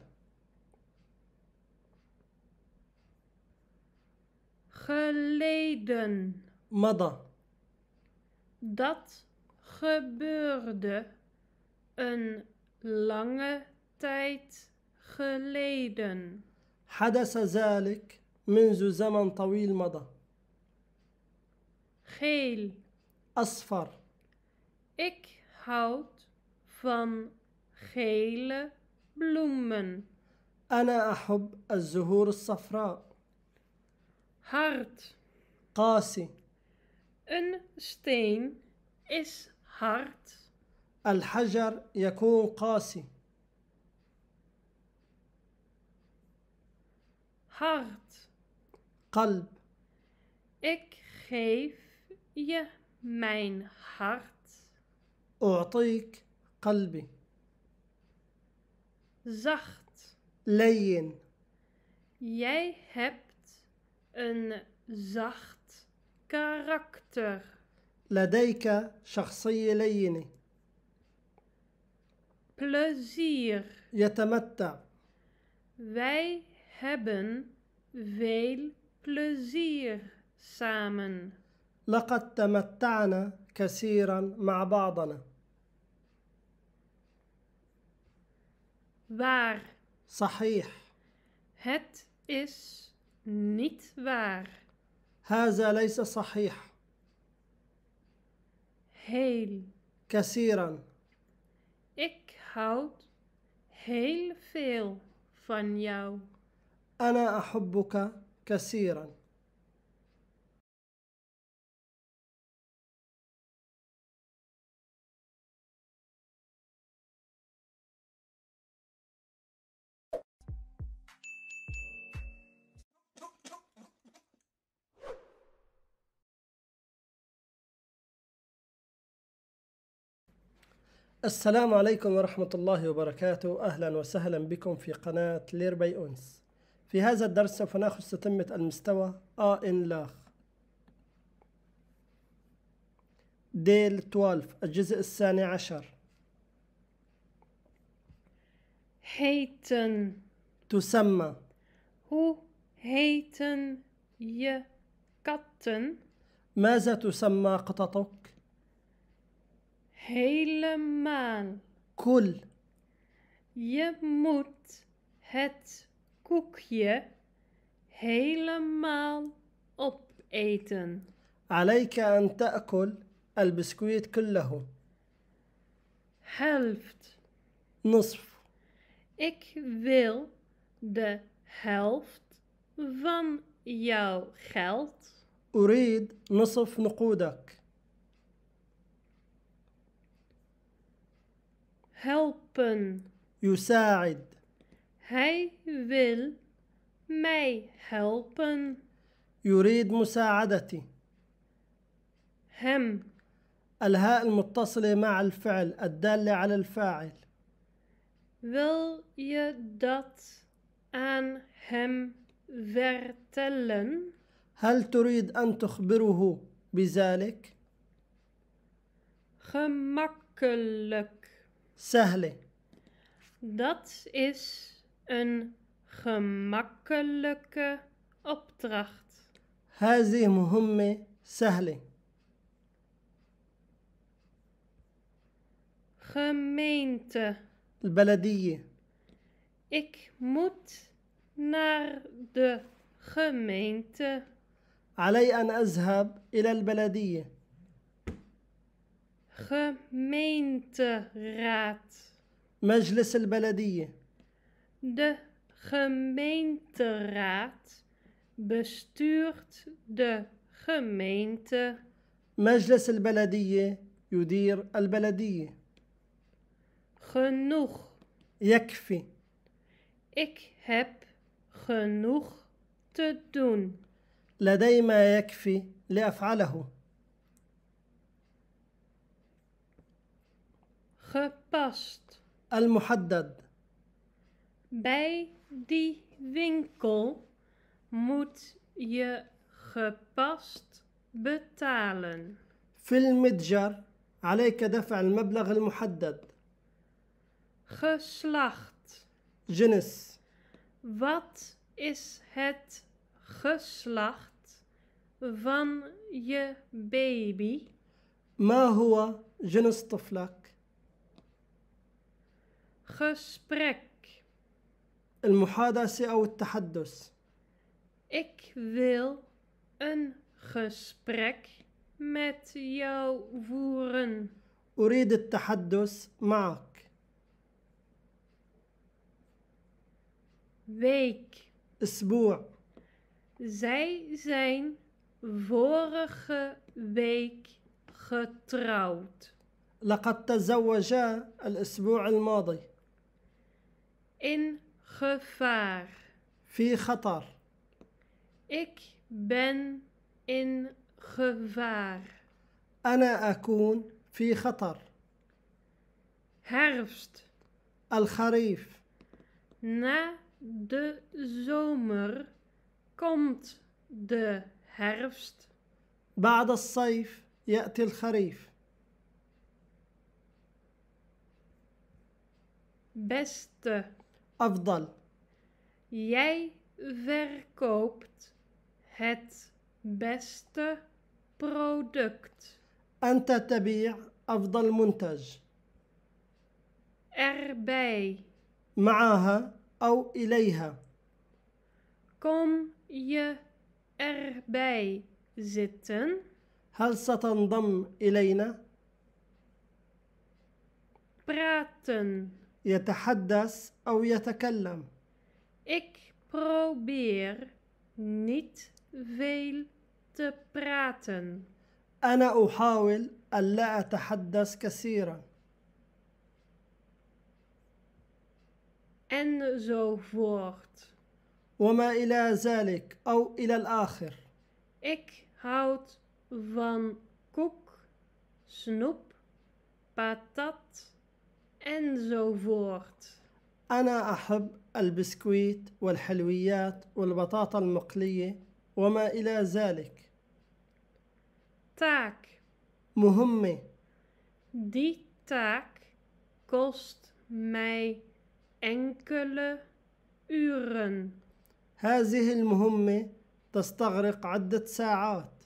Geleden. Mada. Dat gebeurde een lange tijd geleden. حدث ذلك منذ زمن طويل مضى. Geel. أصفر. Ik houd van gele bloemen. أنا أحب الزهور الصفراء. hard. قاسي Een steen is hard. الحجر يكون قاسي Hard. قلب Ik geef je mijn hart. أعطيك قلبي Zacht. Leien. Jij hebt een zacht karakter. لديك شخصية لينة. Plezier. يتمتع. Wij hebben veel plezier samen. لقد تمتعنا كثيرا مع بعضنا. Waar. صحيح. Het is Niet waar. Haza laysa sahih. Heel kessiran. Ik houd heel veel van jou. Ana uhibbuk kessiran. السلام عليكم ورحمة الله وبركاته أهلا وسهلا بكم في قناة لير باي أونس في هذا الدرس سوف نأخذ تتمة المستوى آ إن لاغ ديل 12 الجزء الثاني عشر هيتن تسمى هو هيتن ي كاتن ماذا تسمى قططك helemaal. Kul. Je moet het koekje helemaal opeten. عليك أن تأكل البسكويت كله. Helft. نصف. Ik wil de helft van jouw geld. أريد نصف نقودك. helpen يساعد Hij wil mij helpen. يريد مساعدتي هم الهاء المتصلة مع الفعل الدالة على الفاعل Wil je dat aan hem vertellen? هل تريد أن تخبره بذلك؟ Gemakkelijk سهله. Dat is een gemakkelijke opdracht. هذه مهمة سهلة. Gemeente. البلدية. Ik moet naar de gemeente. علي أن أذهب إلى البلدية. Gemeenteraad. مجلس البلدية. De gemeenteraad bestuurt de gemeente. مجلس البلدية يدير البلدية. Genoeg. يكفي. Ik heb genoeg te doen. لدي ما يكفي لأفعله. gepast. المحدد Bij die winkel moet je gepast betalen. في المتجر عليك دفع المبلغ المحدد Geslacht. Genus. Wat is het geslacht van je baby؟ Ma هو جنس طفلك Gesprek. المحادثة أو التحدث. Ik wil een gesprek met jou voeren. أريد التحدث معك. Week. أسبوع. Zij zijn vorige week getrouwd. لقد تزوجا الأسبوع الماضي. In gevaar. في خطر. Ik ben in gevaar. أنا أكون في خطر. Herfst. الخريف. Na de zomer komt de herfst. بعد الصيف يأتي الخريف. Beste afdal. Jij verkoopt het beste product. Anta afdal montaj. Erbij. Ma'aha au ilayha. Kom je erbij zitten? Hal satandam Na. Praten. يتحدث أو يتكلم. Ik probeer niet veel te praten. أنا أحاول ألا أتحدث كثيرا. En zo voort. وما إلى ذلك أو إلى الآخر. Ik houd van koek, snoep, patat. enzovoort. أنا أحب البسكويت والحلويات والبطاطا المقلية وما إلى ذلك. تاك مهمة. دي تاك كوست ماي enkele اورن هذه المهمة تستغرق عدة ساعات.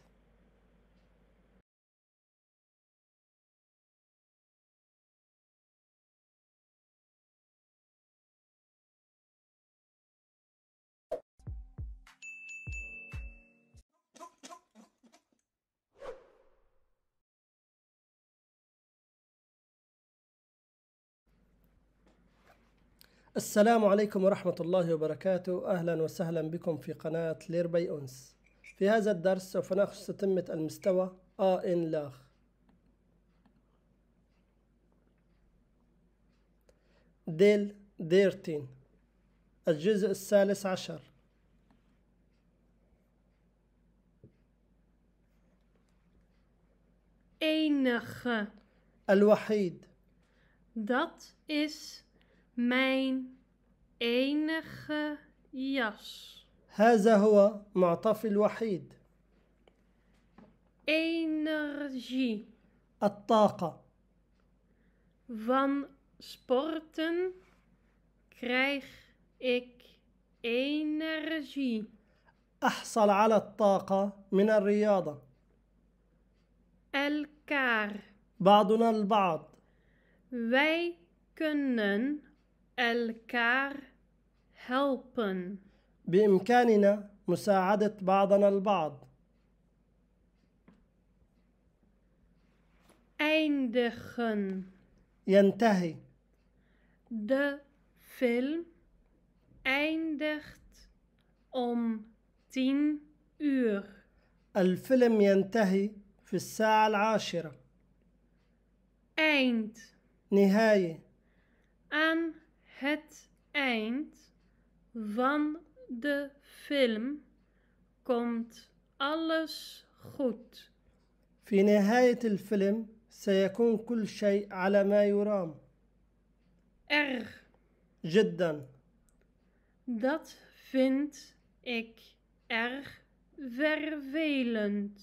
السلام عليكم ورحمة الله وبركاته أهلا وسهلا بكم في قناة لير أونس في هذا الدرس سوف نأخذ تتمة المستوى آ إن لاخ ديل ديرتين الجزء الثالث عشر enige. الوحيد. Dat is مين اينخ ياش هذا هو معطف الوحيد انرجي الطاقة van sporten krijg ik energie احصل على الطاقة من الرياضة الكار بعضنا البعض wij كنن elkaar helpen بإمكاننا مساعدة بعضنا البعض eindigen ينتهي de film eindigt om 10 uur الفيلم ينتهي في الساعة العاشرة eind نهاية aan het eind van de film komt alles goed. في نهاية الفيلم سيكون كل شيء على ما يرام. Erg. جدا. Dat vind ik erg vervelend.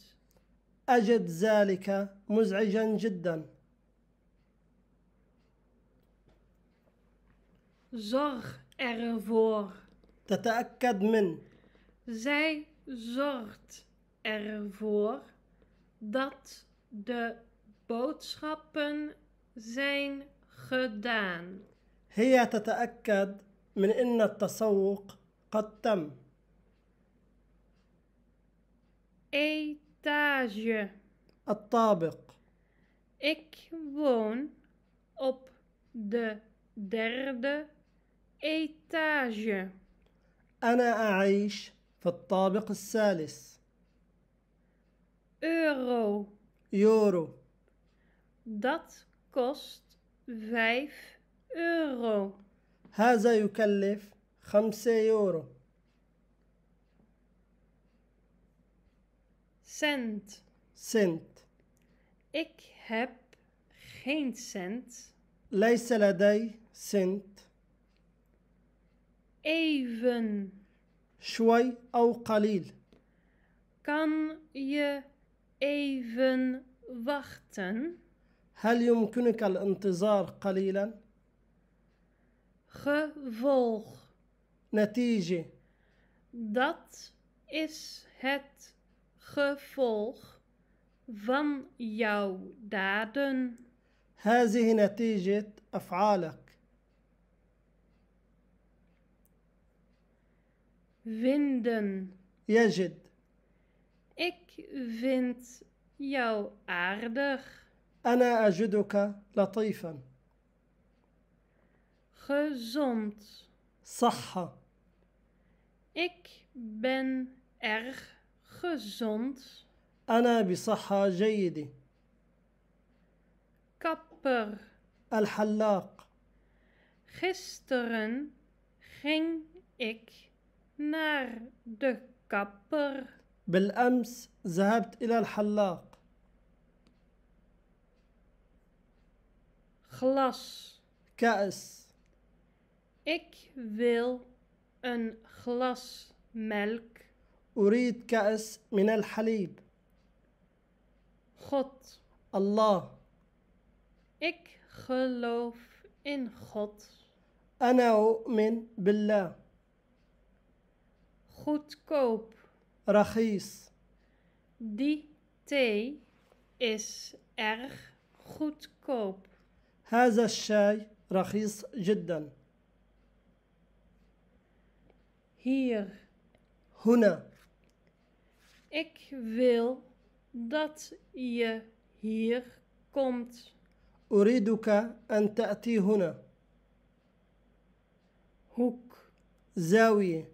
أجد ذلك مزعجا جدا. Zorg ervoor. تتأكد من. Zij zorgt ervoor dat de boodschappen zijn gedaan. هي تتأكد من أن التسوق قد تم. Etage. الطابق. Ik woon op de derde étage أنا أعيش في الطابق الثالث euro يورو That kost five euro هذا يكلف خمسة يورو cent سنت ik heb geen cent ليس لدي سنت even شوي of قليل kan je even wachten هل al intizar qalilan? gevolg Natije. dat is het gevolg van jouw daden Hazihi natijat vinden Ik vind jou aardig. أنا أجدك Latifan. Gezond. صحة Ik ben erg gezond. أنا بصحة جيدة Kapper. الحلاق Gisteren ging ik نار دو كابر بالأمس ذهبت إلى الحلاق. خلاص كأس. إك فيل een خلاص ملك أريد كأس من الحليب. خط الله. إك خلوف إن خط أنا أؤمن بالله. goedkoop. Rachis. Die thee is erg goedkoop. Haza shay rachis jiddan. Hier. Huna. Ik wil dat je hier komt. Uriduka en taati huna. Hoek. Zawie.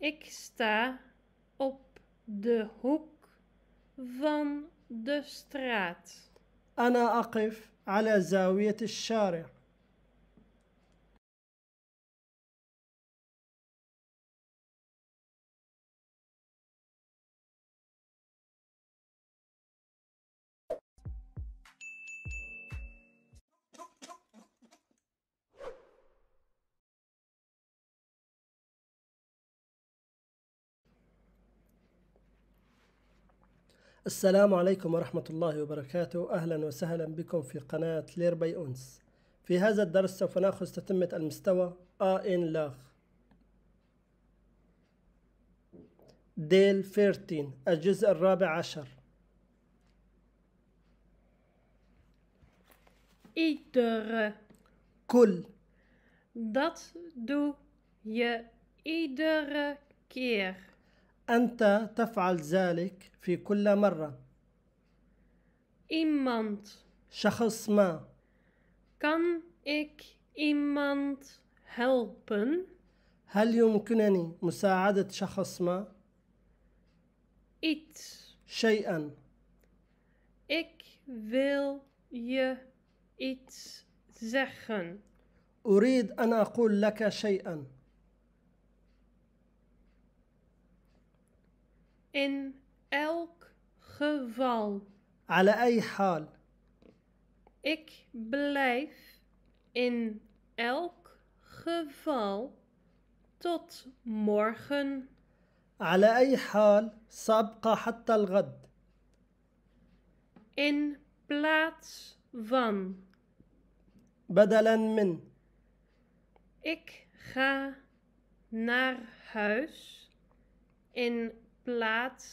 Ik sta op de hoek van de straat. أنا أقف على زاوية الشارع. السلام عليكم ورحمة الله وبركاته أهلا وسهلا بكم في قناة لير باي أونس في هذا الدرس سوف نأخذ تتمة المستوى A in لاغ ديل 13 الجزء الرابع عشر إيتر كل دات دو يا إيدر كير أنت تفعل ذلك في كل مرة. Iemand. شخص ما. Kan ik iemand helpen? هل يمكنني مساعدة شخص ما؟ Iets. شيئا. Ik wil je iets zeggen. أريد أن أقول لك شيئا. In elk geval. على ei حال. Ik blijf in elk geval tot morgen. على أي حال سأبقى حتى gad. In plaats van. بدلا من. Ik ga naar huis in plaats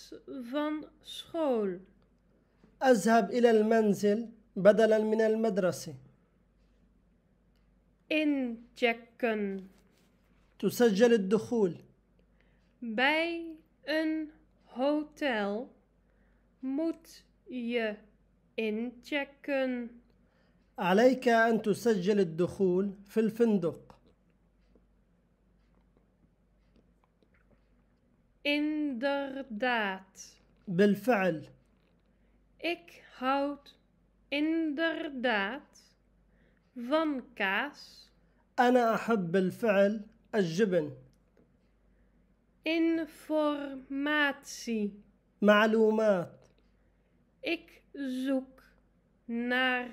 van school. أذهب إلى المنزل بدلا من المدرسة. inchecken تسجل الدخول. Bij een hotel moet je inchecken. عليك أن تسجل الدخول في الفندق. Inderdaad. بالفعل. Ik houd inderdaad van kaas. أنا أحب بالفعل الجبن. Informatie. معلومات. Ik zoek naar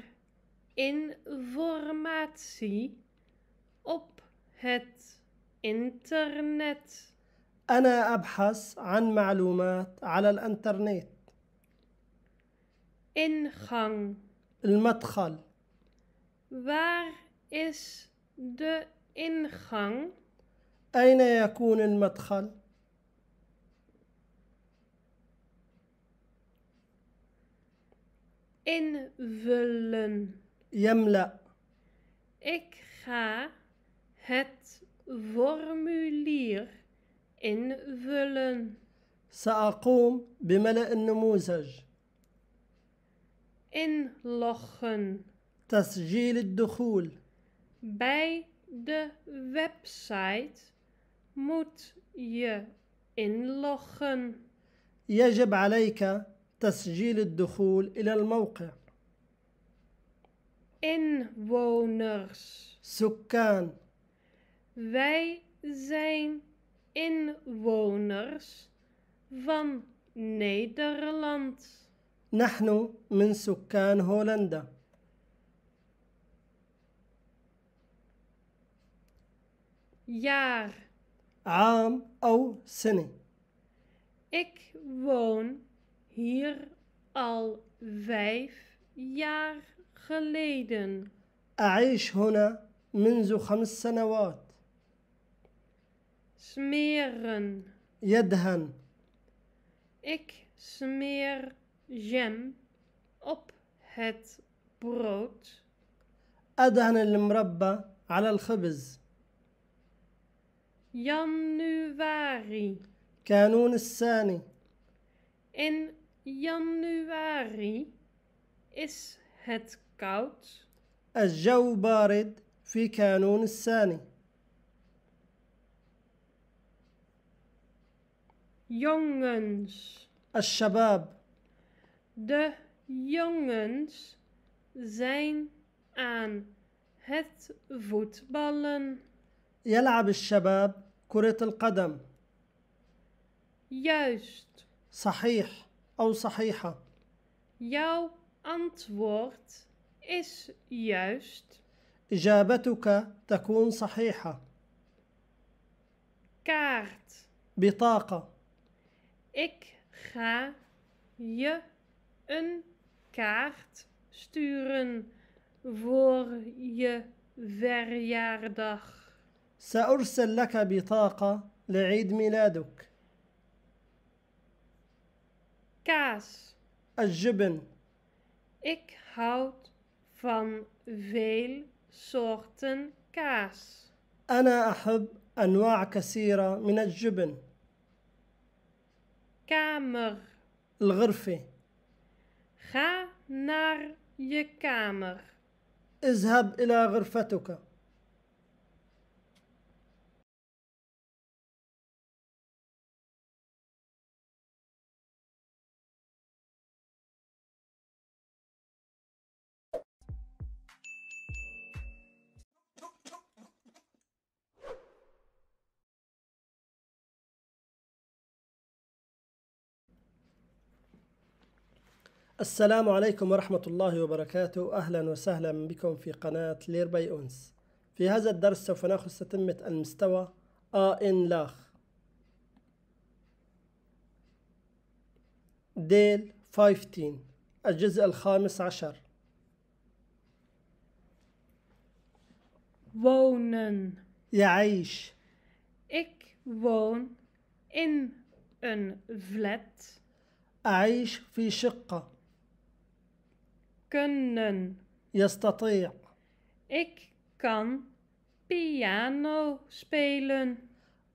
informatie op het internet. أنا أبحث عن معلومات على الإنترنت ingang المدخل Waar is de ingang? أين يكون المدخل؟ invullen. يملأ Ik ga het formulier invullen. سأقوم بملء النموذج. inloggen. تسجيل الدخول. Bij de website moet je inloggen. يجب عليك تسجيل الدخول إلى الموقع. inwoners. سكان. Wij zijn inwoners van Nederland. Nahnu min sukkan Hollanda. Jaar. Aam au sene. Ik woon hier al vijf jaar geleden. Aish huna minzu khams sanawat. smeren. يدهن Ik smeer jam op het brood. أدهن المربى على الخبز Januari. كانون الثاني In januari is het koud. الجو بارد في كانون الثاني jongens. الشباب. De jongens zijn aan het voetballen. يلعب الشباب كرة القدم. Juist. صحيح أو صحيحة. Jouw antwoord is juist. إجابتك تكون صحيحة. كارت. بطاقة. Ik ga je een kaart sturen voor je verjaardag. سأرسل لك بطاقة لعيد ميلادك. كاس الجبن. Ik houd van veel soorten kaas. أنا أحب أنواع كثيرة من الجبن. كامر الغرفة خا نار يكامر اذهب إلى غرفتك السلام عليكم ورحمة الله وبركاته أهلا وسهلا بكم في قناة لير باي أونس في هذا الدرس سوف نأخذ تتمة المستوى إن لاخ ديل 15 الجزء الخامس عشر وونن يعيش Ik وون in een فلت أعيش في شقة kunnen. يستطيع. Ik kan piano spelen.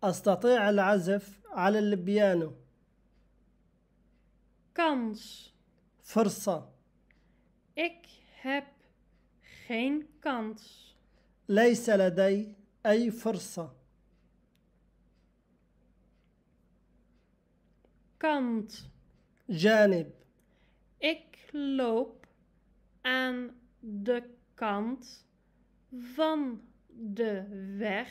أستطيع العزف على البيانو. Kans. فرصة. Ik heb geen kans. ليس لدي أي فرصة. Kant. جانب. Ik loop aan de kant van de weg.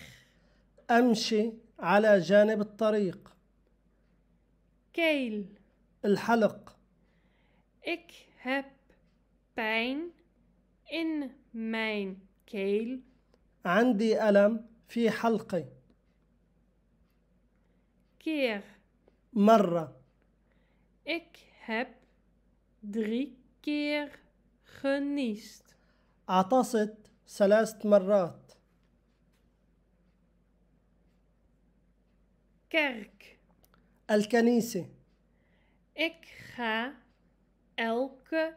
أمشي على جانب الطريق كيل الحلق Ik heb pijn in mijn keel. عندي ألم في حلقي كير مرة Ik heb drie keer خنيشت عطست ثلاث مرات كرك الكنيسة إك غا إلك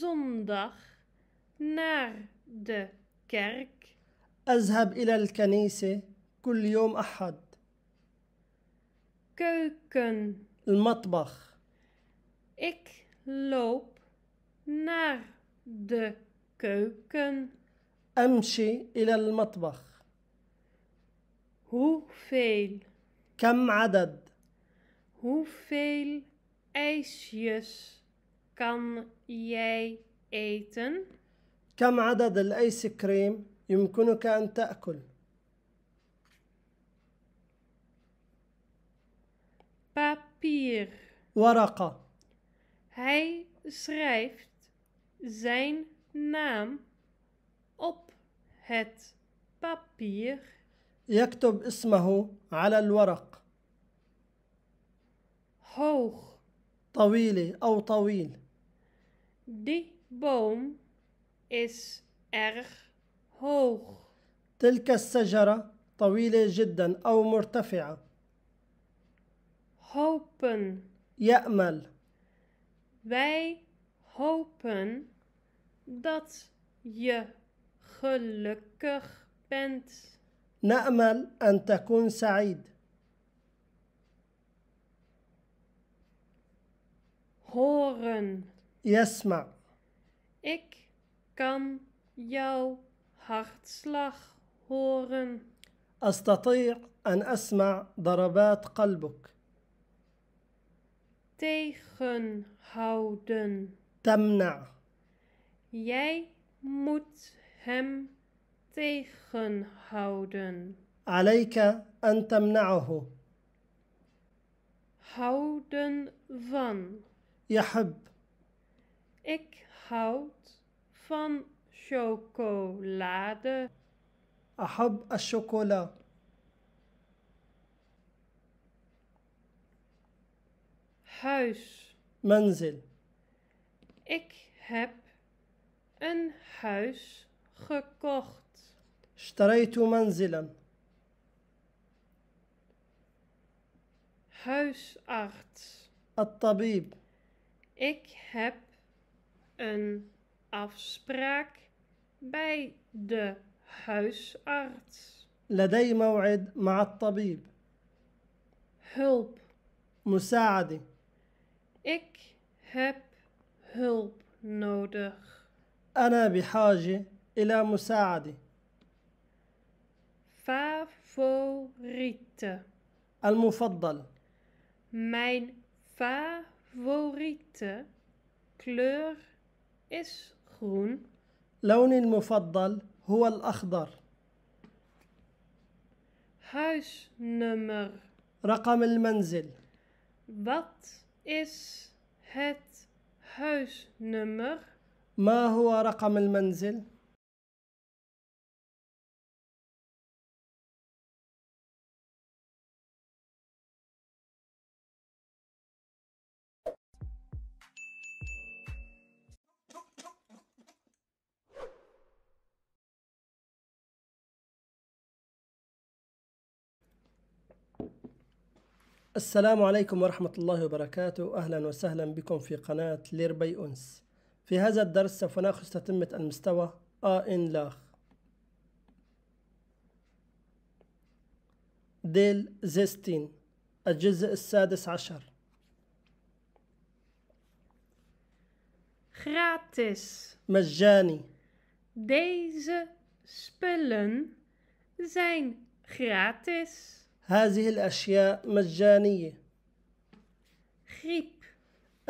زندق نار د كرك أذهب إلى الكنيسة كل يوم أحد كوكن المطبخ إك لوب نار de keuken. أمشي إلى المطبخ. Hoeveel? كم عدد؟ Hoeveel ijsjes kan jij eten? كم عدد الآيس كريم يمكنك أن تأكل؟ Papier. ورقة. Hij schrijft zijn naam op het papier. يكتب اسمه على الورق. hoog. طويلة أو طويل. Die boom is erg hoog. تلك الشجرة طويلة جدا أو مرتفعة. hopen. يأمل. Wij hopen dat je gelukkig bent. نأمل أن تكون سعيد. horen. يسمع. Ik kan jouw hartslag horen. أستطيع أن أسمع ضربات قلبك. tegenhouden. تمنع. Jij moet hem tegenhouden. Alayka an tamna'ahu. Houden van. يحب. Ik houd van chocolade. al chocola. Huis. Manzil. Ik heb een huis gekocht. اشتريت منزلا. Huisarts. الطبيب. Ik heb een afspraak bij de huisarts. لدي موعد مع الطبيب. Hulp. مساعدة. Ik heb hulp nodig. أنا بحاجة إلى مساعدة فافوريت المفضل Mijn favoriete kleur is groen. لوني المفضل هو الأخضر. Huisnummer. رقم المنزل. Wat is het huisnummer ما هو رقم المنزل؟ السلام عليكم ورحمة الله وبركاته أهلا وسهلا بكم في قناة ليربي أنس في هذا الدرس سوف نأخذ تتمة المستوى A in ديل زيستين الجزء السادس عشر gratis. مجاني. Deze spullen zijn gratis. هذه الأشياء مجانية. غريب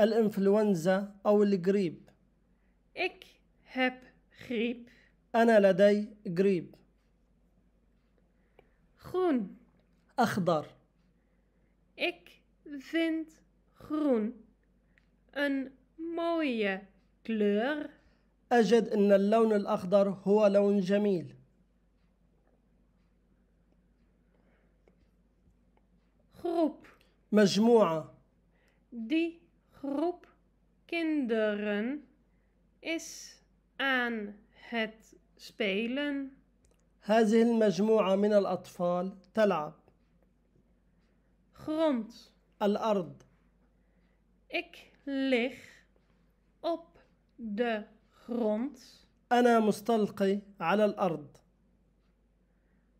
الإنفلونزا أو الجريب. Ik heb griep. أنا لدي جريب. Groen. أخضر. Ik vind groen een mooie kleur. أجد أن اللون الأخضر هو لون جميل. groep. مجموعة. Die groep kinderen is aan het spelen. هذه المجموعة من الأطفال تلعب. grond. الأرض. Ik lig op de grond. أنا مستلقي على الأرض.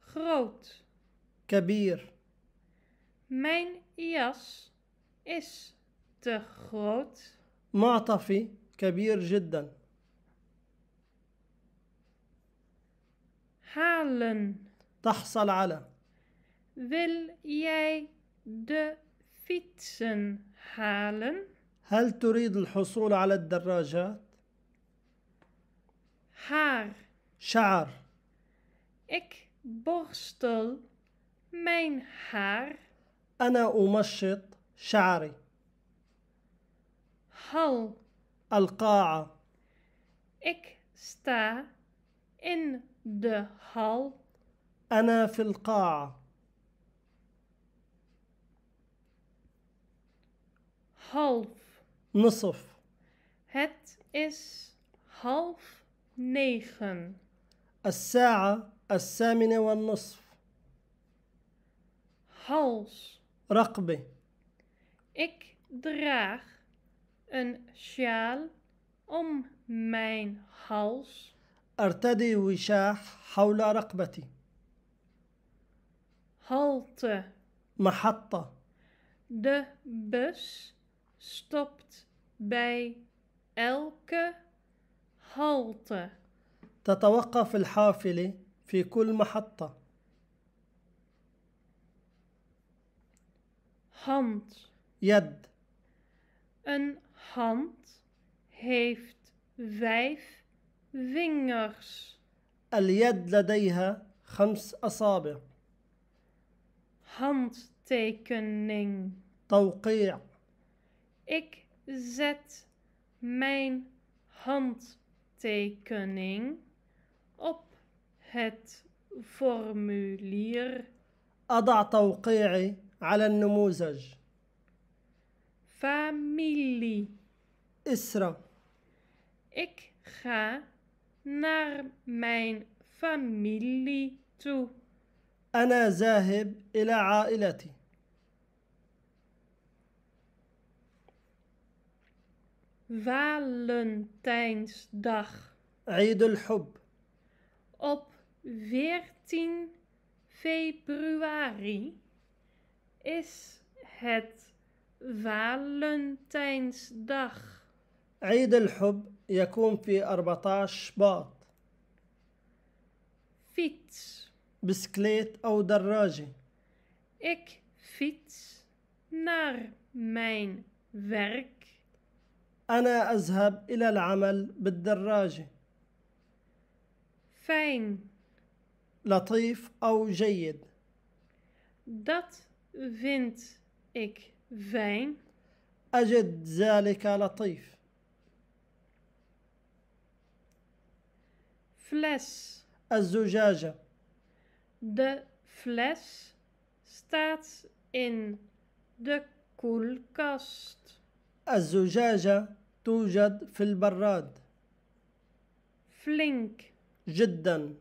groot. كبير. Mijn jas is te groot. معطفي كبير جدا halen تحصل على wil jij de fietsen halen هل تريد الحصول على الدراجات haar شعر ik borstel mijn haar أنا أمشط شعري هل القاعة Ik sta in de hal. أنا في القاعة. Half. نصف. Het is half negen. الساعة الثامنة والنصف. Hals. رقبة. Ik draag een sjaal om mijn hals أرتدي وشاح حول رقبتي halte محطة de bus stopt bij elke halte تتوقف الحافلة في كل محطة hand يد een hand heeft vijf vingers. اليد لديها خمس أصابع. Handtekening. توقيع. Ik zet mijn handtekening op het formulier. أضع توقيعي على النموذج familie. Isra. Ik ga naar mijn familie toe. Ana zahib ila عائلتي. Valentijnsdag. عيد الحب. Op 14 februari is het فالنتينسداغ عيد الحب يكون في 14 شباط فيتس بسكليت أو دراجة Ik fiets naar mijn werk. أنا أذهب إلى العمل بالدراجة. فين لطيف أو جيد. Dat vind ik vem, أجد ذلك لطيف fles, الزجاجة de fles staat in de koelkast. الزجاجة توجد في البراد Flink, جدا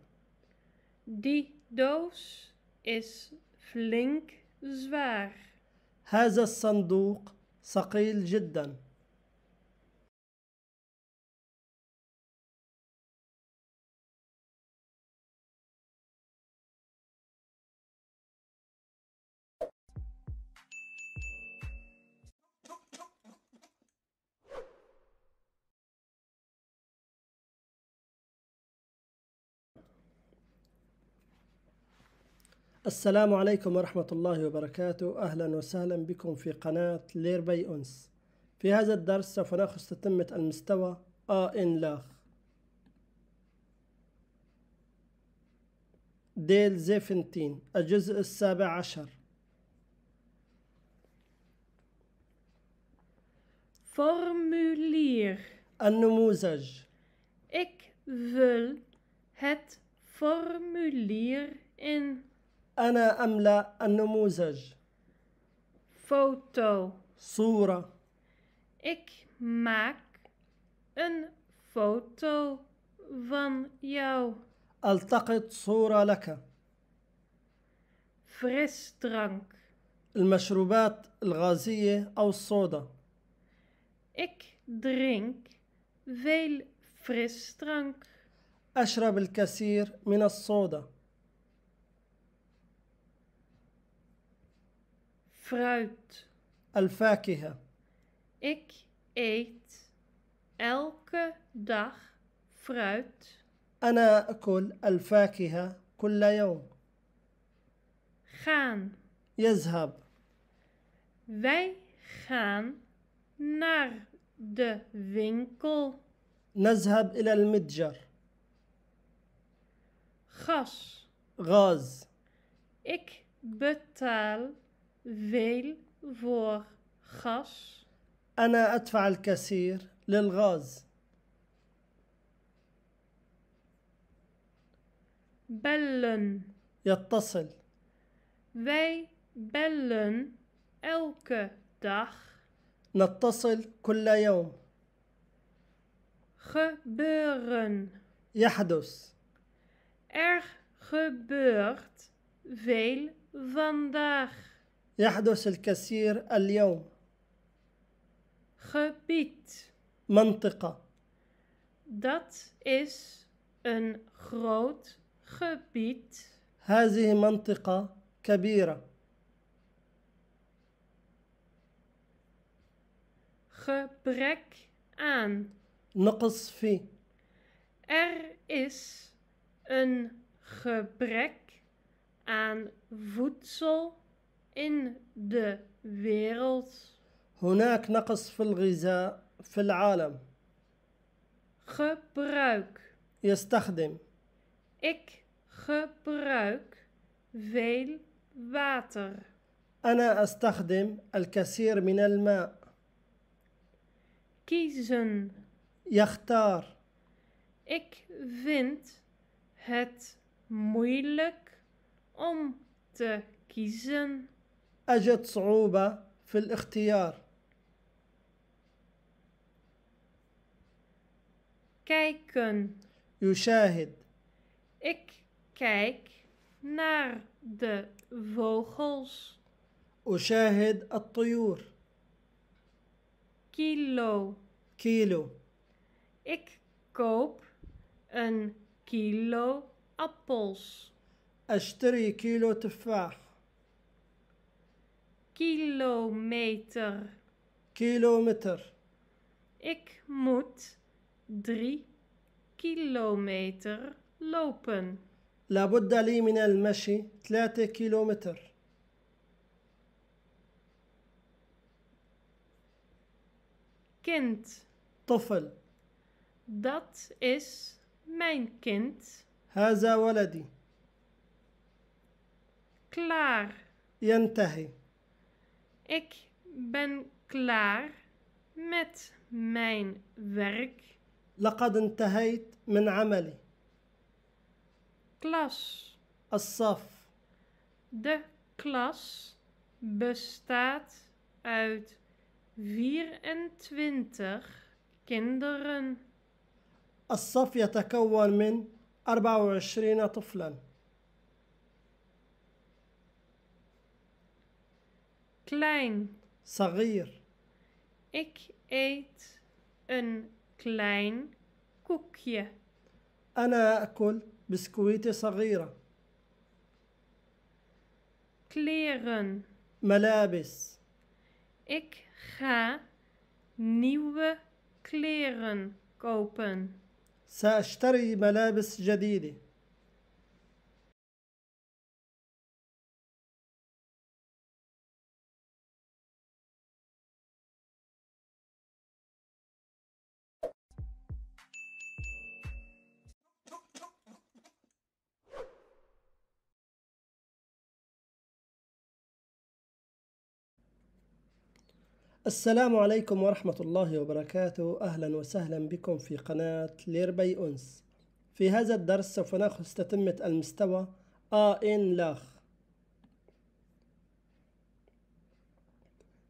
die doos is flink zwaar. هذا الصندوق ثقيل جدا السلام عليكم ورحمة الله وبركاته أهلا وسهلا بكم في قناة لير باي أنس في هذا الدرس سوف نأخذ تتمة المستوى آ إن لاخ ديل زيفنتين الجزء السابع عشر فورمولير النموذج إك فل het فورمولير إن أنا أملأ النموذج foto صورة Ik maak een foto van jou. التقط صورة لك. Frisdrank. المشروبات الغازية أو الصودا. Ik drink veel frisdrank. أشرب الكثير من الصودا. fruit. الفاكهة. Ik eet elke dag fruit. أنا أكل الفاكهة كل يوم. gaan. يذهب. Wij gaan naar de winkel. نذهب إلى المتجر. gas. غاز. Ik betaal veel voor gas. أنا أدفع الكثير للغاز. bellen يتصل wij bellen elke dag نتصل كل يوم gebeuren يحدث er gebeurt veel vandaag يحدث الكثير اليوم gebied منطقة dat is een groot gebied هذه منطقة كبيرة gebrek aan نقص في er is een gebrek aan voedsel in de wereld. هناك نقص في الغذاء في العالم. Gebruik. يستخدم. Ik gebruik veel water. أنا أستخدم الكثير من الماء. Kiezen. يختار. Ik vind het moeilijk om te kiezen. أجد صعوبة في الاختيار. كيكن يشاهد. إك كيك نار د فوغلز. أشاهد الطيور. كيلو كيلو. إك كوب أن كيلو أبلز. أشتري كيلو تفاح. kilometer. Kilometer. Ik moet drie kilometer lopen. لابد لي من المشي ثلاثة كيلومتر. Kind. طفل. Dat is mijn kind. هذا ولدي. Klaar. ينتهي. Ik ben klaar met mijn werk. لقد انتهيت من عملي. Klas. الصف. De klas bestaat uit 24 kinderen. الصف يتكون من 24 طفلاً. klein. صغير. Ik eet een klein koekje. أنا أكل بسكويتة صغيرة. Kleren. ملابس. Ik ga nieuwe kleren kopen. سأشتري ملابس جديدة. السلام عليكم ورحمة الله وبركاته أهلا وسهلا بكم في قناة ليربي أنس في هذا الدرس سوف نأخذ تتمة المستوى A إن لاخ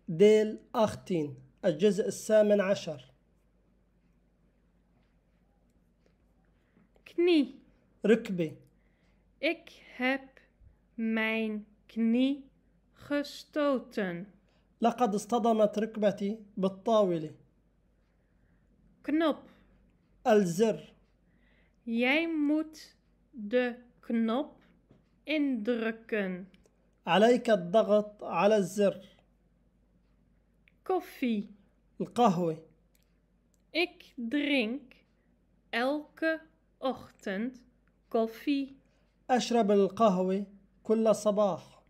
ديل أختين الجزء الثامن عشر كني ركبة Ik heb mijn knie gestoten. لقد اصطدمت ركبتي بالطاولة كنوب الزر Jij moet de knop indrukken. عليك الضغط على الزر. Koffie. القهوة. Ik drink elke ochtend koffie. أشرب القهوة كل صباح.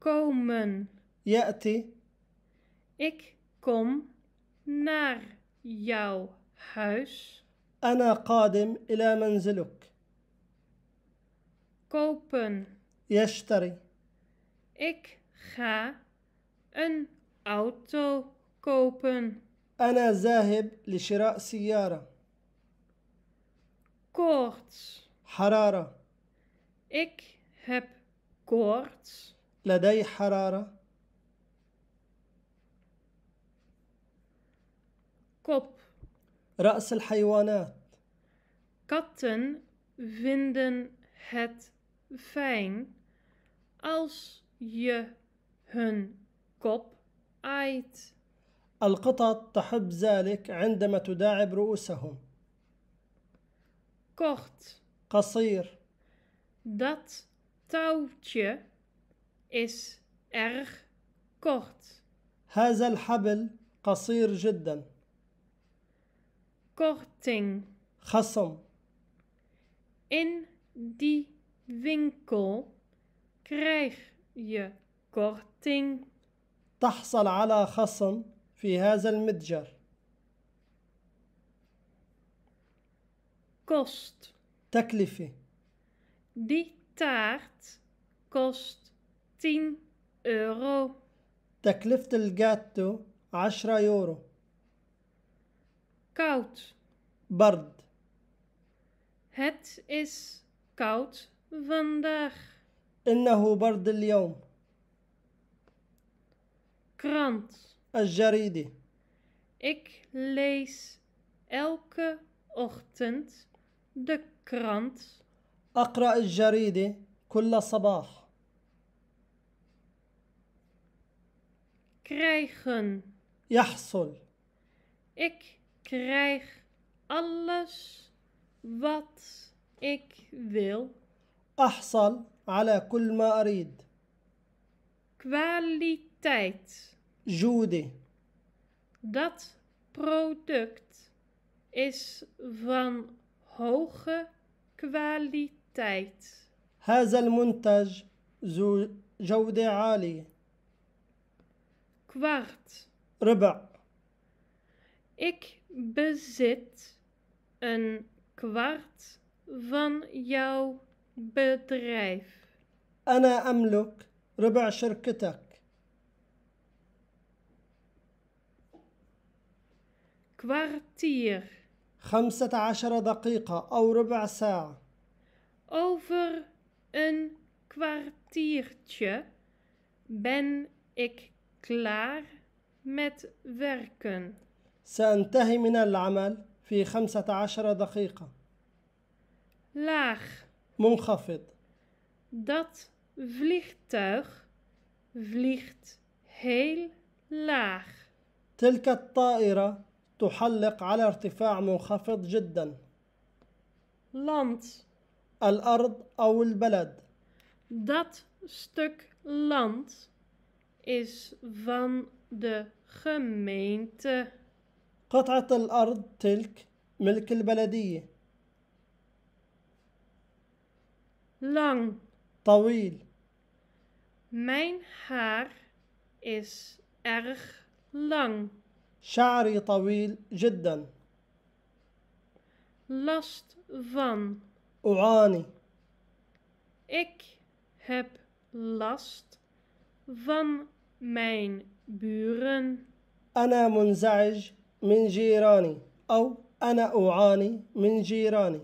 komen. يأتي Ik kom naar jouw huis. أنا قادم إلى منزلك Kopen. يشتري Ik ga een auto kopen. أنا ذاهب لشراء سيارة Koorts. حرارة Ik heb koorts. لدي حرارة كوب رأس الحيوانات كاتن فيندن het fijn als je hun kop aait. القطط تحب ذلك عندما تداعب رؤوسهم. Kort قصير. Dat touwtje is erg kort. هذا الحبل قصير جدا. Korting. خصم. In die winkel krijg je korting. تحصل على خصم في هذا المتجر. kost. تكلفة. Die taart kost 10 يورو تكلفة الجاتو 10 يورو كاوت برد هات إس كاوت فانداخ إنه برد اليوم كرانت الجريدة إك ليس إلك أختنت دكرانت أقرأ الجريدة كل صباح krijgen. يحصل. Ik krijg alles wat ik wil. أحصل على كل ما أريد. Kwaliteit. جودة. Dat product is van hoge kwaliteit. هذا المنتج ذو جودة عالية kwart. Ruba. Ik bezit een kwart van jouw bedrijf. أنا أملك ربع شركتك. kwartier, خمسة minuten of een ربع ساعة. Over een kwartiertje ben ik klaar met werken. سأنتهي من العمل في خمسة عشر دقيقة. laag منخفض Dat vliegtuig vliegt heel laag. تلك الطائرة تحلق على ارتفاع منخفض جدا Land. الأرض أو البلد Dat stuk land is van de gemeente. قطعة الأرض تلك ملك البلدية. Lang. طويل. Mijn haar is erg lang. شعري طويل جدا. Last van. أعاني. Ik heb last van Mijn buren. أنا منزعج من جيراني أو أنا أعاني من جيراني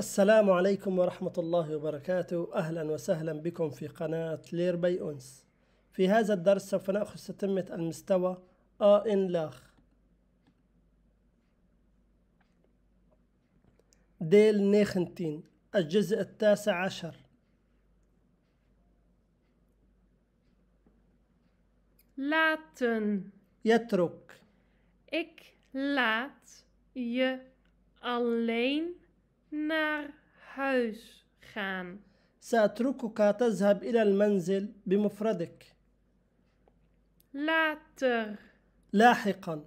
السلام عليكم ورحمة الله وبركاته أهلا وسهلا بكم في قناة لير باي أونس في هذا الدرس سوف نأخذ تتمة المستوى آ إن لاخ ديل نيخنتين الجزء التاسع عشر لاتن يترك إك لات ي alleen naar huis gaan. Satrukuka tazhab ila al-manzil Later. Lahiqan.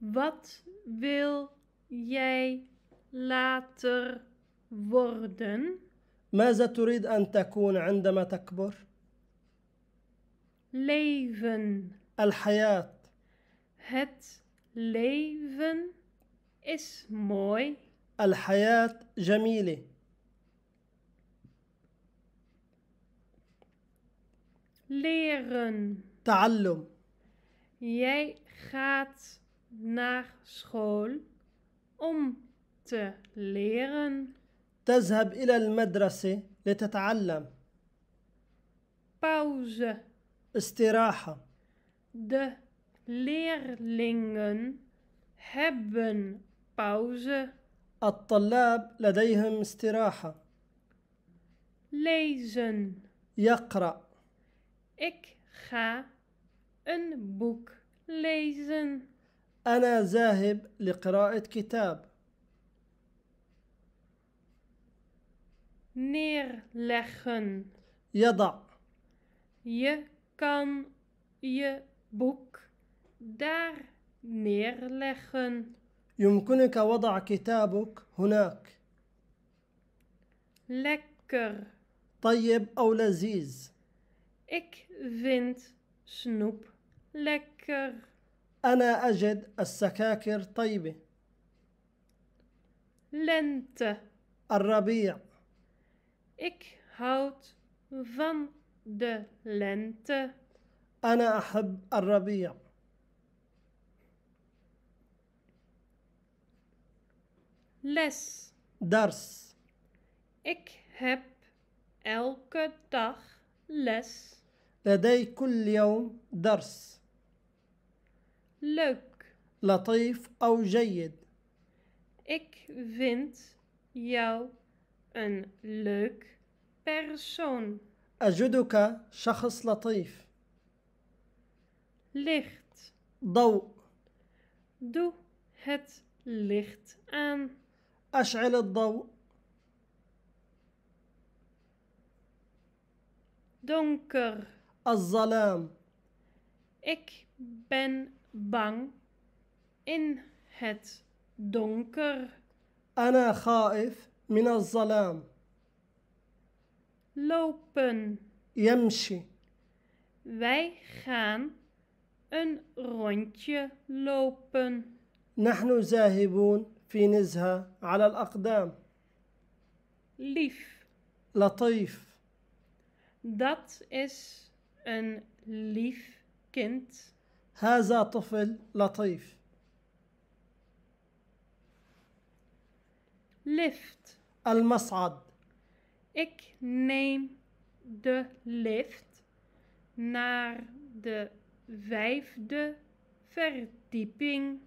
Wat wil jij later worden? Maza turid an takun indama Leven. Het leven is mooi. الحياة جميلة leren تعلم Jij gaat naar school om te leren. تذهب إلى المدرسة لتتعلم Pauze. استراحة De leerlingen hebben pauze الطلاب لديهم استراحة. lezen يقرأ. Ik ga een boek lezen. أنا ذاهب لقراءة كتاب. neerleggen يضع. Je kan je boek daar neerleggen. يمكنك وضع كتابك هناك لكر طيب أو لذيذ إك vind شنوب لكر أنا أجد السكاكر طيبة لنت الربيع إك هاوت van de lente أنا أحب الربيع les. Dars. Ik heb elke dag les. لدي كل يوم درس. Leuk. لطيف أو جيد. Ik vind jou een leuk persoon. أجدك شخص لطيف. Licht. ضوء. Doe het licht aan. أشعل الضوء. دونكر. الظلام. إك بن بان إن هت دونكر. أنا خائف من الظلام. لوبن. يمشي. Wij gaan een rondje lopen. نحن ذاهبون في نزهة على الأقدام ليف لطيف That is أن ليف كنت هذا طفل لطيف ليفت المصعد إك نيم دو lift naar دو vijfde verdieping. فرديبين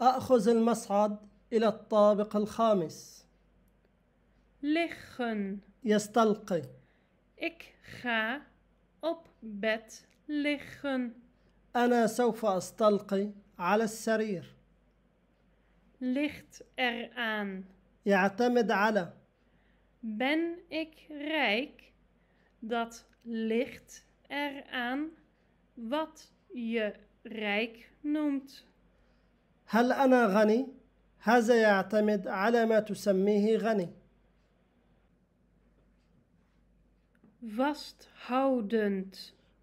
أخذ المصعد إلى الطابق الخامس. لخن يستلقي. إك خا أوب بيت ليخن. أنا سوف أستلقي على السرير. ليخت إر آن يعتمد على. بن إك رايك دات ليخت إر آن وات يو رايك نومت. هل أنا غني؟ هذا يعتمد على ما تسميه غني vasthoudend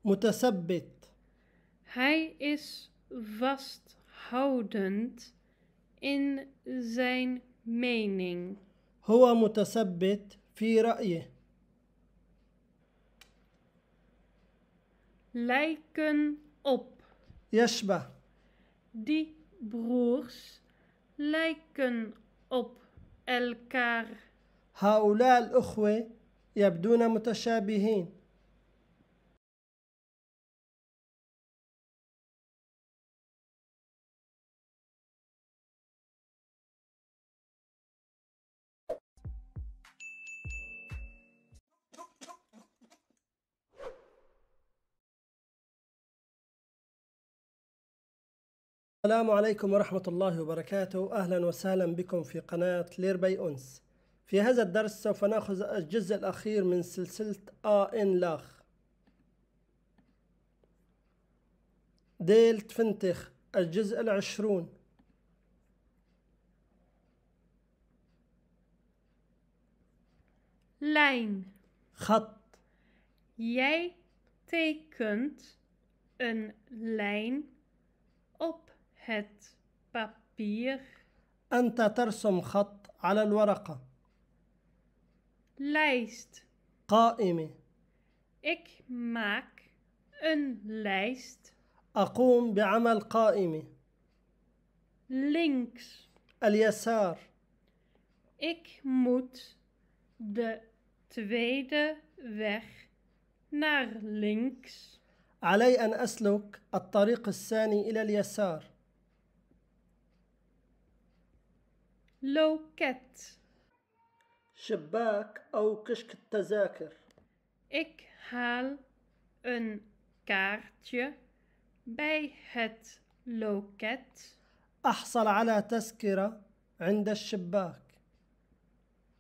متثبت Hij is vasthoudend in zijn mening. هو متثبت في رأيه. Lijken op. يشبه. Die broers لايكن اوب الكار هؤلاء الأخوة يبدون متشابهين السلام عليكم ورحمة الله وبركاته أهلا وسهلا بكم في قناة ليربي أنس في هذا الدرس سوف نأخذ الجزء الأخير من سلسلة آ إن لاخ ديل تفنتخ الجزء العشرون لين خط Jij tekent een lijn op het papier أنت ترسم خط على الورقة lijst قائمة ik maak een lijst أقوم بعمل قائمة links اليسار ik moet de tweede weg naar links علي أن أسلك الطريق الثاني إلى اليسار لوكات شباك أو كشك التذاكر Ik haal een kaartje bij het loket. أحصل على تذكرة عند الشباك.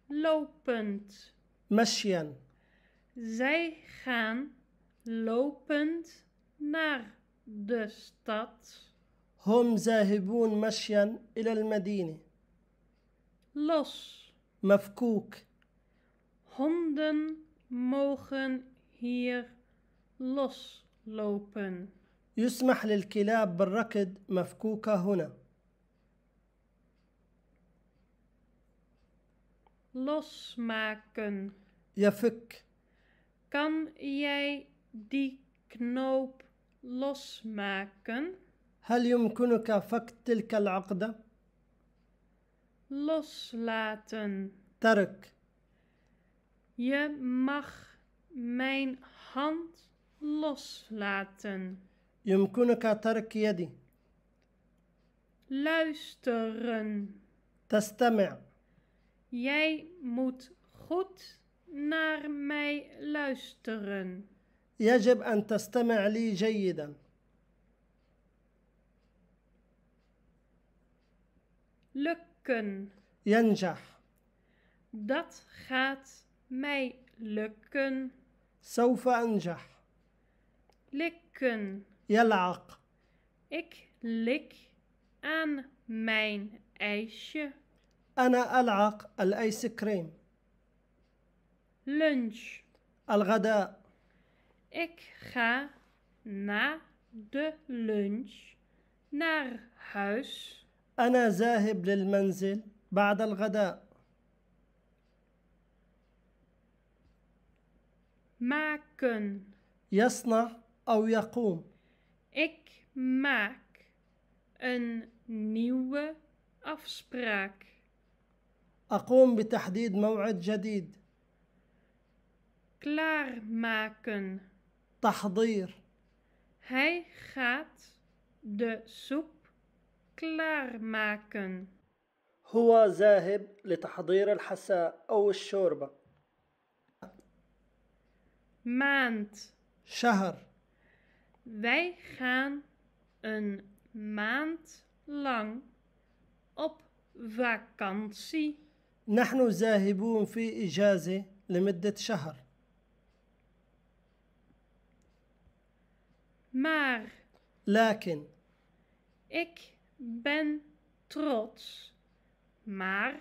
Lopend. مشيا. زي gaan lopend naar de stad. هم ذاهبون مشيا إلى المدينة. los. مفكوك. Honden mogen hier los lopen. يسمح للكلاب بالركض مفكوكة هنا. los maken. يفك. Kan jij die knoop losmaken? هل يمكنك فك تلك العقدة؟ loslaten. Turk. Je mag mijn hand loslaten. يمكنك ترك yadi. Luisteren. تستمع. Jij moet goed naar mij luisteren. يجب أن تستمع لي جيدا. Lukt lukken. Yanjah. Dat gaat mij lukken. سوف أنجح. Likken. Yalaq. Ik lik aan mijn ijsje. Anna alaq الآيس ijscream, Lunch. gada. Ik ga na de lunch naar huis. أنا ذاهب للمنزل بعد الغداء maken يصنع أو يقوم إك ماك إن نيو أفسبراك. أقوم بتحديد موعد جديد ماكن تحضير هاي خات de soep klaarmaken هو ذاهب لتحضير الحساء أو الشوربة maand شهر Wij gaan een maand lang op vakantie. نحن ذاهبون في إجازة لمدة شهر. Maar لكن ik ben trots, maar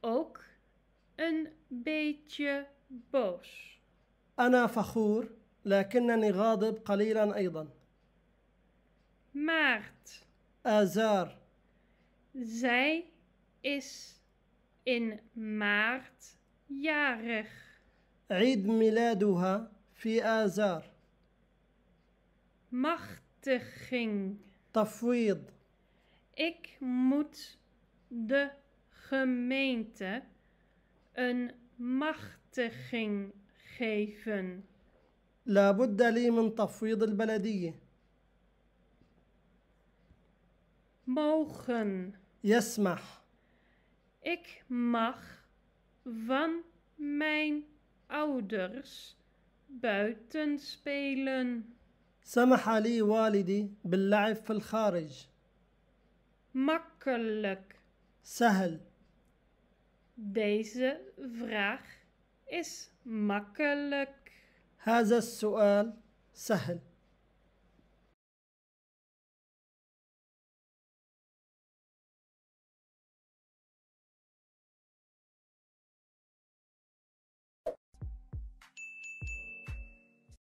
ook een beetje boos. Anna Fahour, lekkenen in Radeb Kaliran Aydan. Maart. Azar. Zij is in maart jarig. Eid Miladuha, fi Azar. Machtiging. Tafwid. Ik moet de gemeente een machtiging geven. لابد لي من تفويض البلدية. mogen. يسمح. Ik mag van mijn ouders buiten spelen. سمح لي والدي باللعب في الخارج makkelijk سهل Deze vraag is makkelijk. هذا السؤال سهل